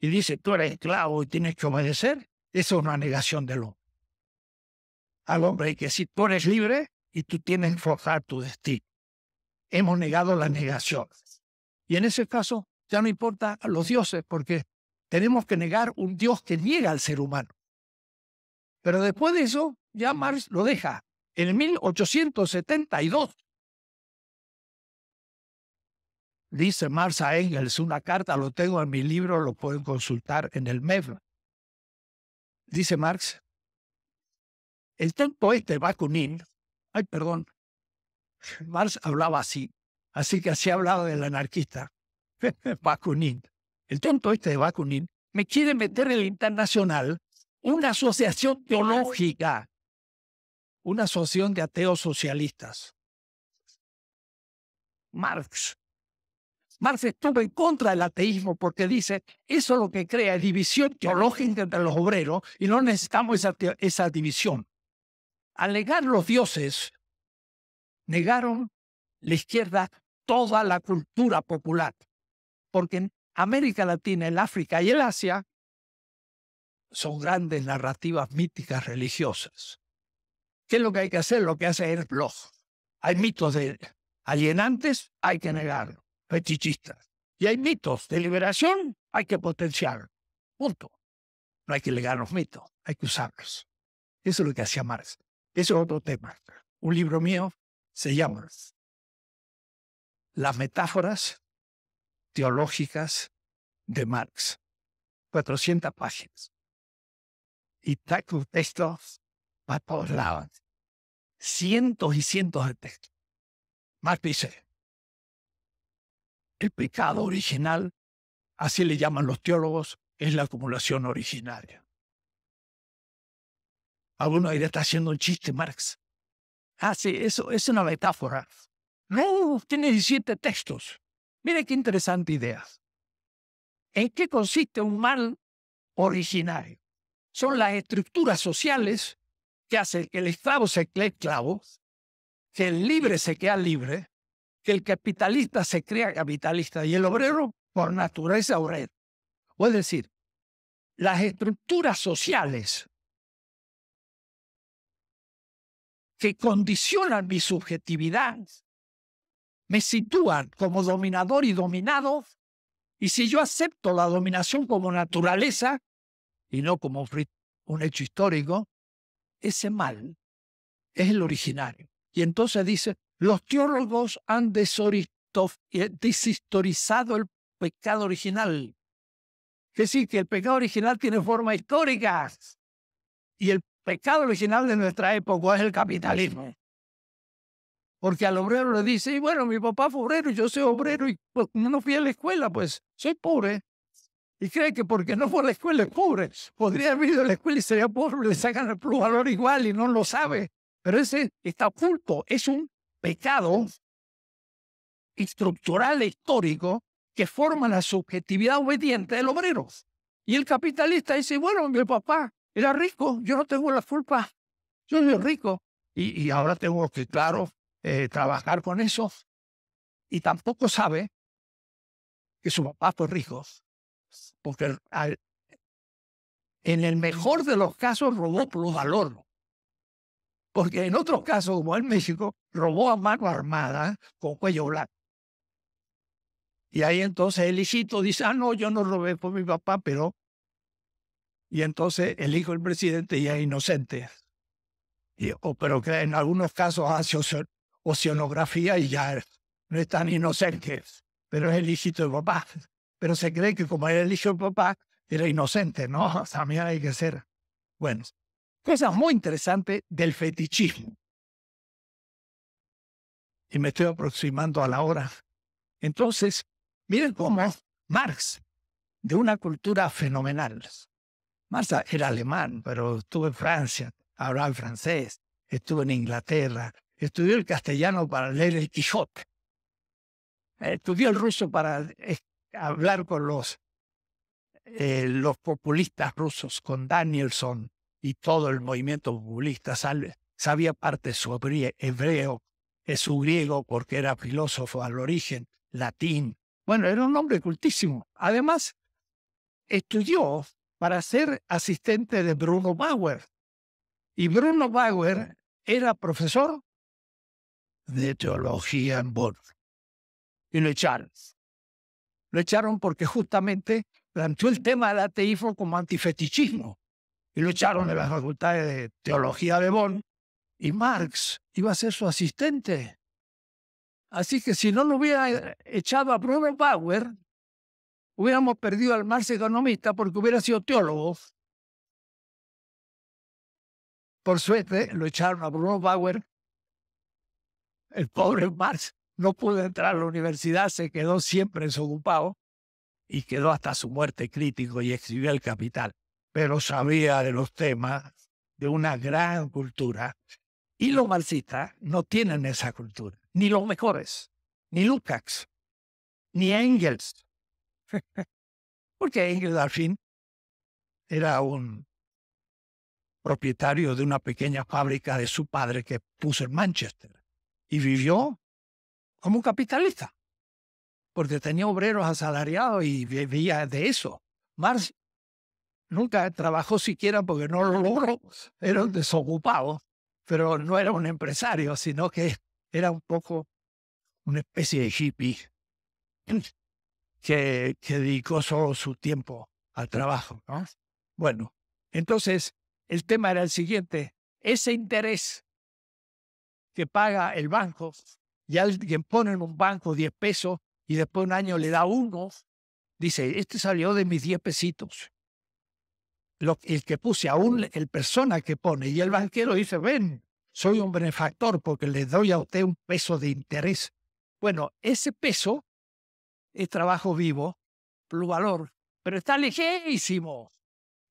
y dice, tú eres esclavo y tienes que obedecer, eso es una negación del hombre. Al hombre hay que decir, tú eres libre y tú tienes que forzar tu destino. Hemos negado la negación. Y en ese caso ya no importa a los dioses porque tenemos que negar un Dios que niega al ser humano. Pero después de eso, ya Marx lo deja en 1872. Dice Marx a Engels, una carta, lo tengo en mi libro, lo pueden consultar en el MEF. Dice Marx, el tanto este Bakunin, ay, perdón, Marx hablaba así, así que así hablaba del anarquista, Bakunin. El tonto este de Bakunin me quiere meter en el internacional una asociación teológica, una asociación de ateos socialistas. Marx. Marx estuvo en contra del ateísmo porque dice, eso lo que crea es división teológica entre los obreros y no necesitamos esa, esa división. Al negar los dioses, negaron la izquierda toda la cultura popular, porque en América Latina, el África y el Asia son grandes narrativas míticas religiosas. ¿Qué es lo que hay que hacer? Lo que hace es blog. Hay mitos de alienantes, hay que negarlo, fetichistas. Y hay mitos de liberación, hay que potenciar. Punto. No hay que negar los mitos, hay que usarlos. Eso es lo que hacía Marx. Ese es otro tema. Un libro mío se llama Las metáforas teológicas de Marx. 400 páginas y textos para todos lados. Cientos y cientos de textos. Marx dice, el pecado original, así le llaman los teólogos, es la acumulación originaria. Algunos dirán, está haciendo un chiste, Marx. Ah, sí, eso es una metáfora. No, tiene 17 textos. Mire qué interesante idea. ¿En qué consiste un mal originario? son las estructuras sociales que hacen que el esclavo se cree esclavo, que el libre se queda libre, que el capitalista se crea capitalista y el obrero por naturaleza obrero. O es decir, las estructuras sociales que condicionan mi subjetividad me sitúan como dominador y dominado, y si yo acepto la dominación como naturaleza, y no como un hecho histórico, ese mal es el originario. Y entonces dice, los teólogos han eh, deshistorizado el pecado original. Que sí, que el pecado original tiene formas históricas. Y el pecado original de nuestra época es el capitalismo. Porque al obrero le dice, y bueno, mi papá fue obrero, yo soy obrero, y pues, no fui a la escuela, pues soy pobre y cree que porque no fue la escuela es pobre. Podría haber ido a la escuela y sería pobre, le sacan el valor igual y no lo sabe. Pero ese está oculto, es un pecado estructural e histórico que forma la subjetividad obediente del obrero. Y el capitalista dice, bueno, mi papá era rico, yo no tengo la culpa, yo soy rico. Y, ahora tengo que, claro, eh, trabajar con eso. Y tampoco sabe que su papá fue rico porque en el mejor de los casos robó por al Porque en otros casos, como en México, robó a mano armada con cuello blanco. Y ahí entonces el hijito dice, ah, no, yo no robé por mi papá, pero... Y entonces el hijo del presidente ya es inocente. pero que en algunos casos hace oceanografía y ya no es tan inocente, pero es el hijito de papá pero se cree que como el hijo del papá, era inocente, ¿no? También hay que ser. Bueno, cosas muy interesantes del fetichismo. Y me estoy aproximando a la hora. Entonces, miren cómo Marx, de una cultura fenomenal. Marx era alemán, pero estuvo en Francia, hablaba francés, estuvo en Inglaterra, estudió el castellano para leer el Quijote, estudió el ruso para hablar con los, eh, los populistas rusos, con Danielson y todo el movimiento populista, sabía parte su hebreo, eh, su griego, porque era filósofo al origen, latín. Bueno, era un hombre cultísimo. Además, estudió para ser asistente de Bruno Bauer. Y Bruno Bauer era profesor de teología en Bonn y en Charles. Lo echaron porque justamente planteó el tema de la ateísmo como antifetichismo. Y lo echaron de la Facultad de Teología de Bonn. Y Marx iba a ser su asistente. Así que si no lo hubiera eh, echado a Bruno Bauer, hubiéramos perdido al Marx economista porque hubiera sido teólogo. Por suerte, lo echaron a Bruno Bauer. El pobre Marx no pudo entrar a la universidad, se quedó siempre desocupado y quedó hasta su muerte crítico y exhibió El Capital. Pero sabía de los temas, de una gran cultura. Y los marxistas no tienen esa cultura, ni los mejores, ni Lukács, ni Engels. Porque Engels, al fin, era un propietario de una pequeña fábrica de su padre que puso en Manchester y vivió como un capitalista, porque tenía obreros asalariados y vivía de eso. Marx nunca trabajó siquiera porque no lo logró, era un desocupado, pero no era un empresario, sino que era un poco una especie de hippie que, dedicó solo su tiempo al trabajo. Bueno, entonces el tema era el siguiente, ese interés que paga el banco y alguien pone en un banco 10 pesos y después un año le da uno, dice, este salió de mis 10 pesitos. Lo, el que puse, aún el persona que pone, y el banquero dice, ven, soy un benefactor porque le doy a usted un peso de interés. Bueno, ese peso es trabajo vivo, valor, pero está lejísimo.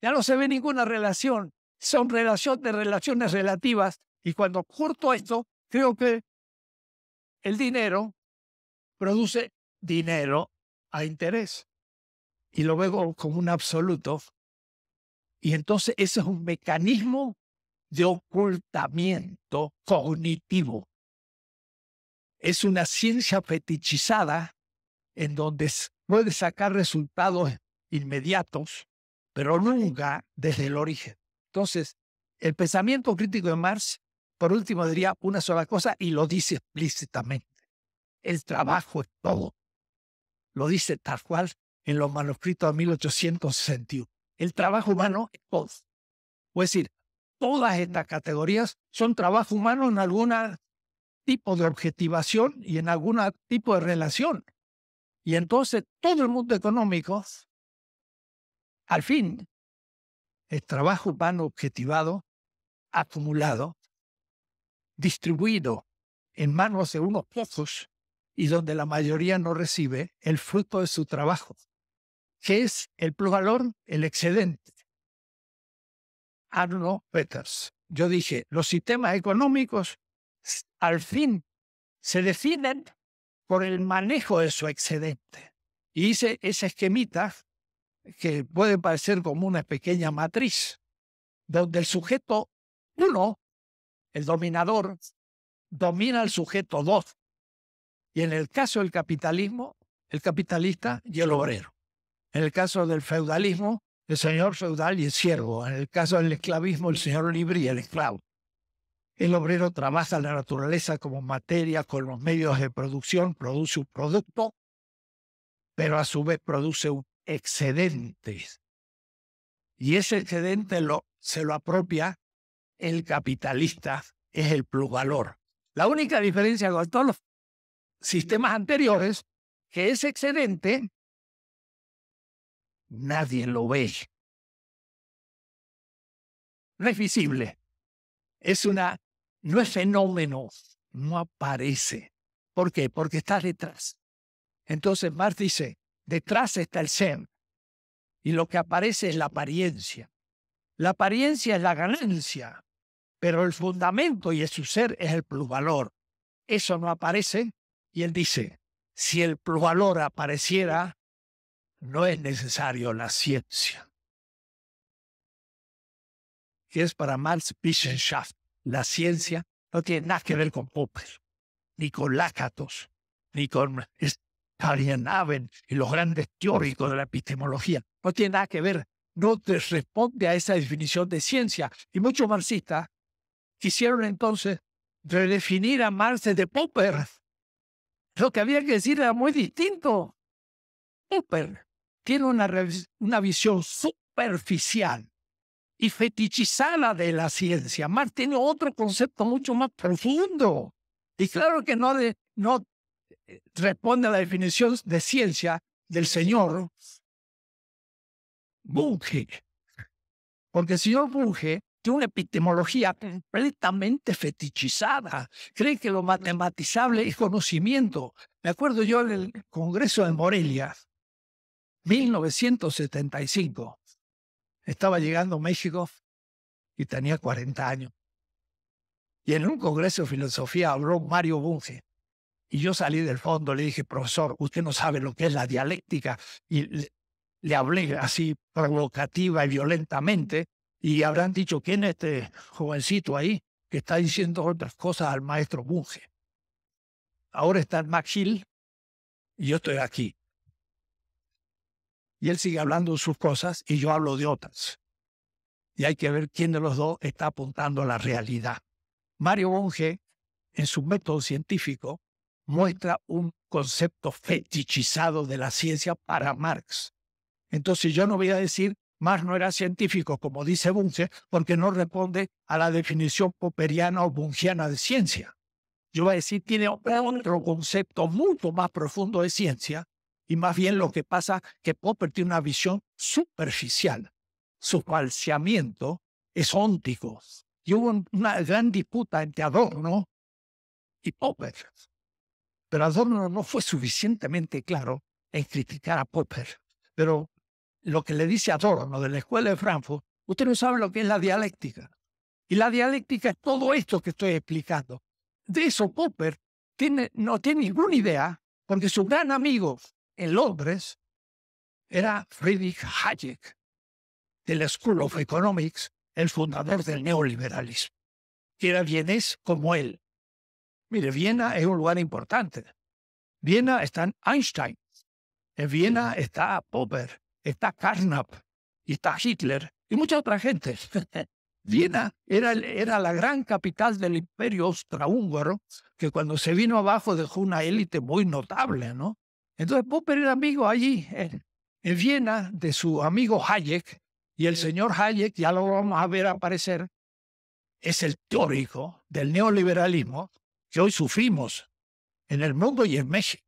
Ya no se ve ninguna relación. Son relación de relaciones relativas. Y cuando corto esto, creo que el dinero produce dinero a interés. Y lo veo como un absoluto. Y entonces ese es un mecanismo de ocultamiento cognitivo. Es una ciencia fetichizada en donde puede sacar resultados inmediatos, pero nunca desde el origen. Entonces, el pensamiento crítico de Marx por último, diría una sola cosa y lo dice explícitamente. El trabajo es todo. Lo dice tal cual en los manuscritos de 1861. El trabajo humano es todo. Es decir, todas estas categorías son trabajo humano en algún tipo de objetivación y en algún tipo de relación. Y entonces todo el mundo económico, al fin, el trabajo humano objetivado, acumulado, distribuido en manos de unos pocos y donde la mayoría no recibe el fruto de su trabajo, que es el plusvalor, el excedente. Arno Peters. Yo dije, los sistemas económicos al fin se definen por el manejo de su excedente. Y hice esa esquemita que puede parecer como una pequeña matriz, donde el sujeto uno el dominador domina al sujeto 2. Y en el caso del capitalismo, el capitalista y el obrero. En el caso del feudalismo, el señor feudal y el siervo. En el caso del esclavismo, el señor libre y el esclavo. El obrero trabaja la naturaleza como materia con los medios de producción, produce un producto, pero a su vez produce un excedente. Y ese excedente se lo apropia el capitalista es el plusvalor. La única diferencia con todos los sistemas anteriores que es excedente nadie lo ve. No es visible. Es una, no es fenómeno, no aparece. ¿Por qué? Porque está detrás. Entonces Marx dice, detrás está el ser Y lo que aparece es la apariencia. La apariencia es la ganancia. Pero el fundamento y su ser es el plusvalor. Eso no aparece y él dice, si el plusvalor apareciera, no es necesario la ciencia. Que es para Marx Wissenschaft, la ciencia no tiene nada que ver con Popper, ni con Lakatos, ni con Aven y los grandes teóricos de la epistemología. No tiene nada que ver, no te responde a esa definición de ciencia. Y muchos marxistas quisieron entonces redefinir a Marx de Popper. Lo que había que decir era muy distinto. Popper tiene una, una visión superficial y fetichizada de la ciencia. Marx tiene otro concepto mucho más profundo. Y claro que no, no eh, responde a la definición de ciencia del señor Bunge. Porque el señor Bunge de una epistemología mm. completamente fetichizada. Cree que lo matematizable es conocimiento. Me acuerdo yo en el Congreso de Morelia, 1975. Estaba llegando a México y tenía 40 años. Y en un congreso de filosofía habló Mario Bunge. Y yo salí del fondo, le dije, profesor, usted no sabe lo que es la dialéctica. Y le hablé así provocativa y violentamente. Y habrán dicho, ¿quién es este jovencito ahí que está diciendo otras cosas al maestro Bunge? Ahora está en Max Hill y yo estoy aquí. Y él sigue hablando de sus cosas y yo hablo de otras. Y hay que ver quién de los dos está apuntando a la realidad. Mario Bunge, en su método científico, muestra un concepto fetichizado de la ciencia para Marx. Entonces yo no voy a decir más no era científico, como dice Bunce, porque no responde a la definición popperiana o bungeana de ciencia. Yo voy a decir, tiene otro concepto mucho más profundo de ciencia, y más bien lo que pasa que Popper tiene una visión superficial. Su falseamiento es óntico. Y hubo una gran disputa entre Adorno y Popper. Pero Adorno no fue suficientemente claro en criticar a Popper. Pero lo que le dice a Adorno de la Escuela de Frankfurt, usted no sabe lo que es la dialéctica. Y la dialéctica es todo esto que estoy explicando. De eso Popper tiene, no tiene ninguna idea, porque su gran amigo en Londres era Friedrich Hayek, del School of Economics, el fundador del neoliberalismo, que era vienés como él. Mire, Viena es un lugar importante. Viena está en Einstein, en Viena está Popper, está Carnap, y está Hitler, y mucha otra gente. Viena era, era, la gran capital del imperio austrohúngaro, que cuando se vino abajo dejó una élite muy notable, ¿no? Entonces Popper era amigo allí, en Viena, de su amigo Hayek, y el señor Hayek, ya lo vamos a ver aparecer, es el teórico del neoliberalismo que hoy sufrimos en el mundo y en México.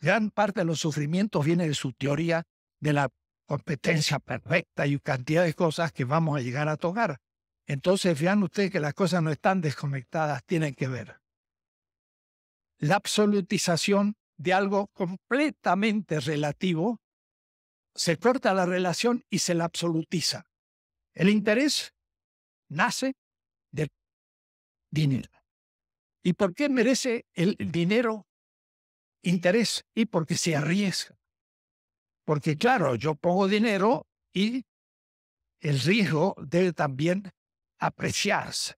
Gran parte de los sufrimientos viene de su teoría de la competencia perfecta y cantidad de cosas que vamos a llegar a tocar. Entonces, vean ustedes que las cosas no están desconectadas, tienen que ver. La absolutización de algo completamente relativo, se corta la relación y se la absolutiza. El interés nace del dinero. ¿Y por qué merece el dinero interés? Y porque se arriesga. Porque claro, yo pongo dinero y el riesgo debe también apreciarse.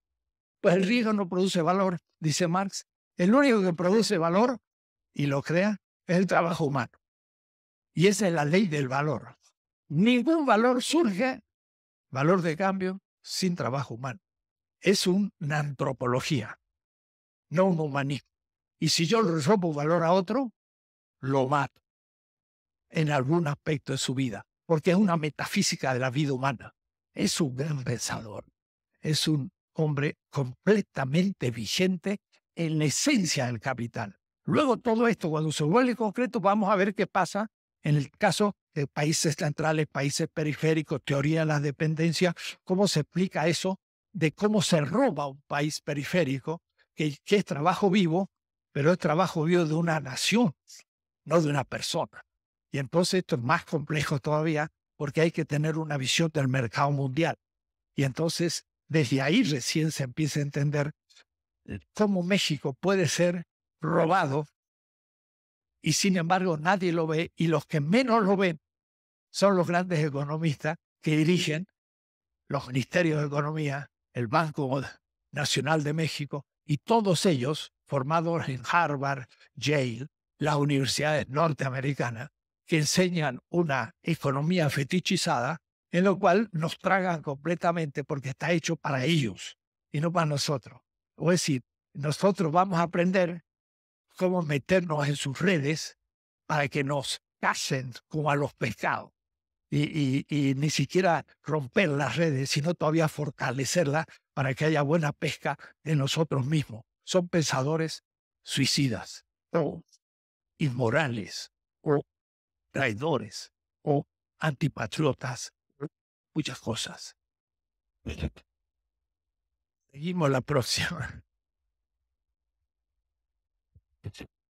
Pues el riesgo no produce valor, dice Marx. El único que produce valor, y lo crea, es el trabajo humano. Y esa es la ley del valor. Ningún valor surge, valor de cambio, sin trabajo humano. Es una antropología, no un humanismo. Y si yo le robo valor a otro, lo mato en algún aspecto de su vida, porque es una metafísica de la vida humana. Es un gran pensador, es un hombre completamente vigente en la esencia del capital. Luego todo esto, cuando se vuelve concreto, vamos a ver qué pasa en el caso de países centrales, países periféricos, teoría de las dependencias, cómo se explica eso de cómo se roba un país periférico, que, que es trabajo vivo, pero es trabajo vivo de una nación, no de una persona. Y entonces esto es más complejo todavía porque hay que tener una visión del mercado mundial. Y entonces desde ahí recién se empieza a entender eh, cómo México puede ser robado y sin embargo nadie lo ve y los que menos lo ven son los grandes economistas que dirigen los ministerios de economía, el Banco Nacional de México y todos ellos formados en Harvard, Yale, las universidades norteamericanas, que enseñan una economía fetichizada en lo cual nos tragan completamente porque está hecho para ellos y no para nosotros. O es decir, nosotros vamos a aprender cómo meternos en sus redes para que nos casen como a los pescados y, ni siquiera romper las redes, sino todavía fortalecerlas para que haya buena pesca de nosotros mismos. Son pensadores suicidas, inmorales, o traidores o antipatriotas, muchas cosas. Seguimos la próxima.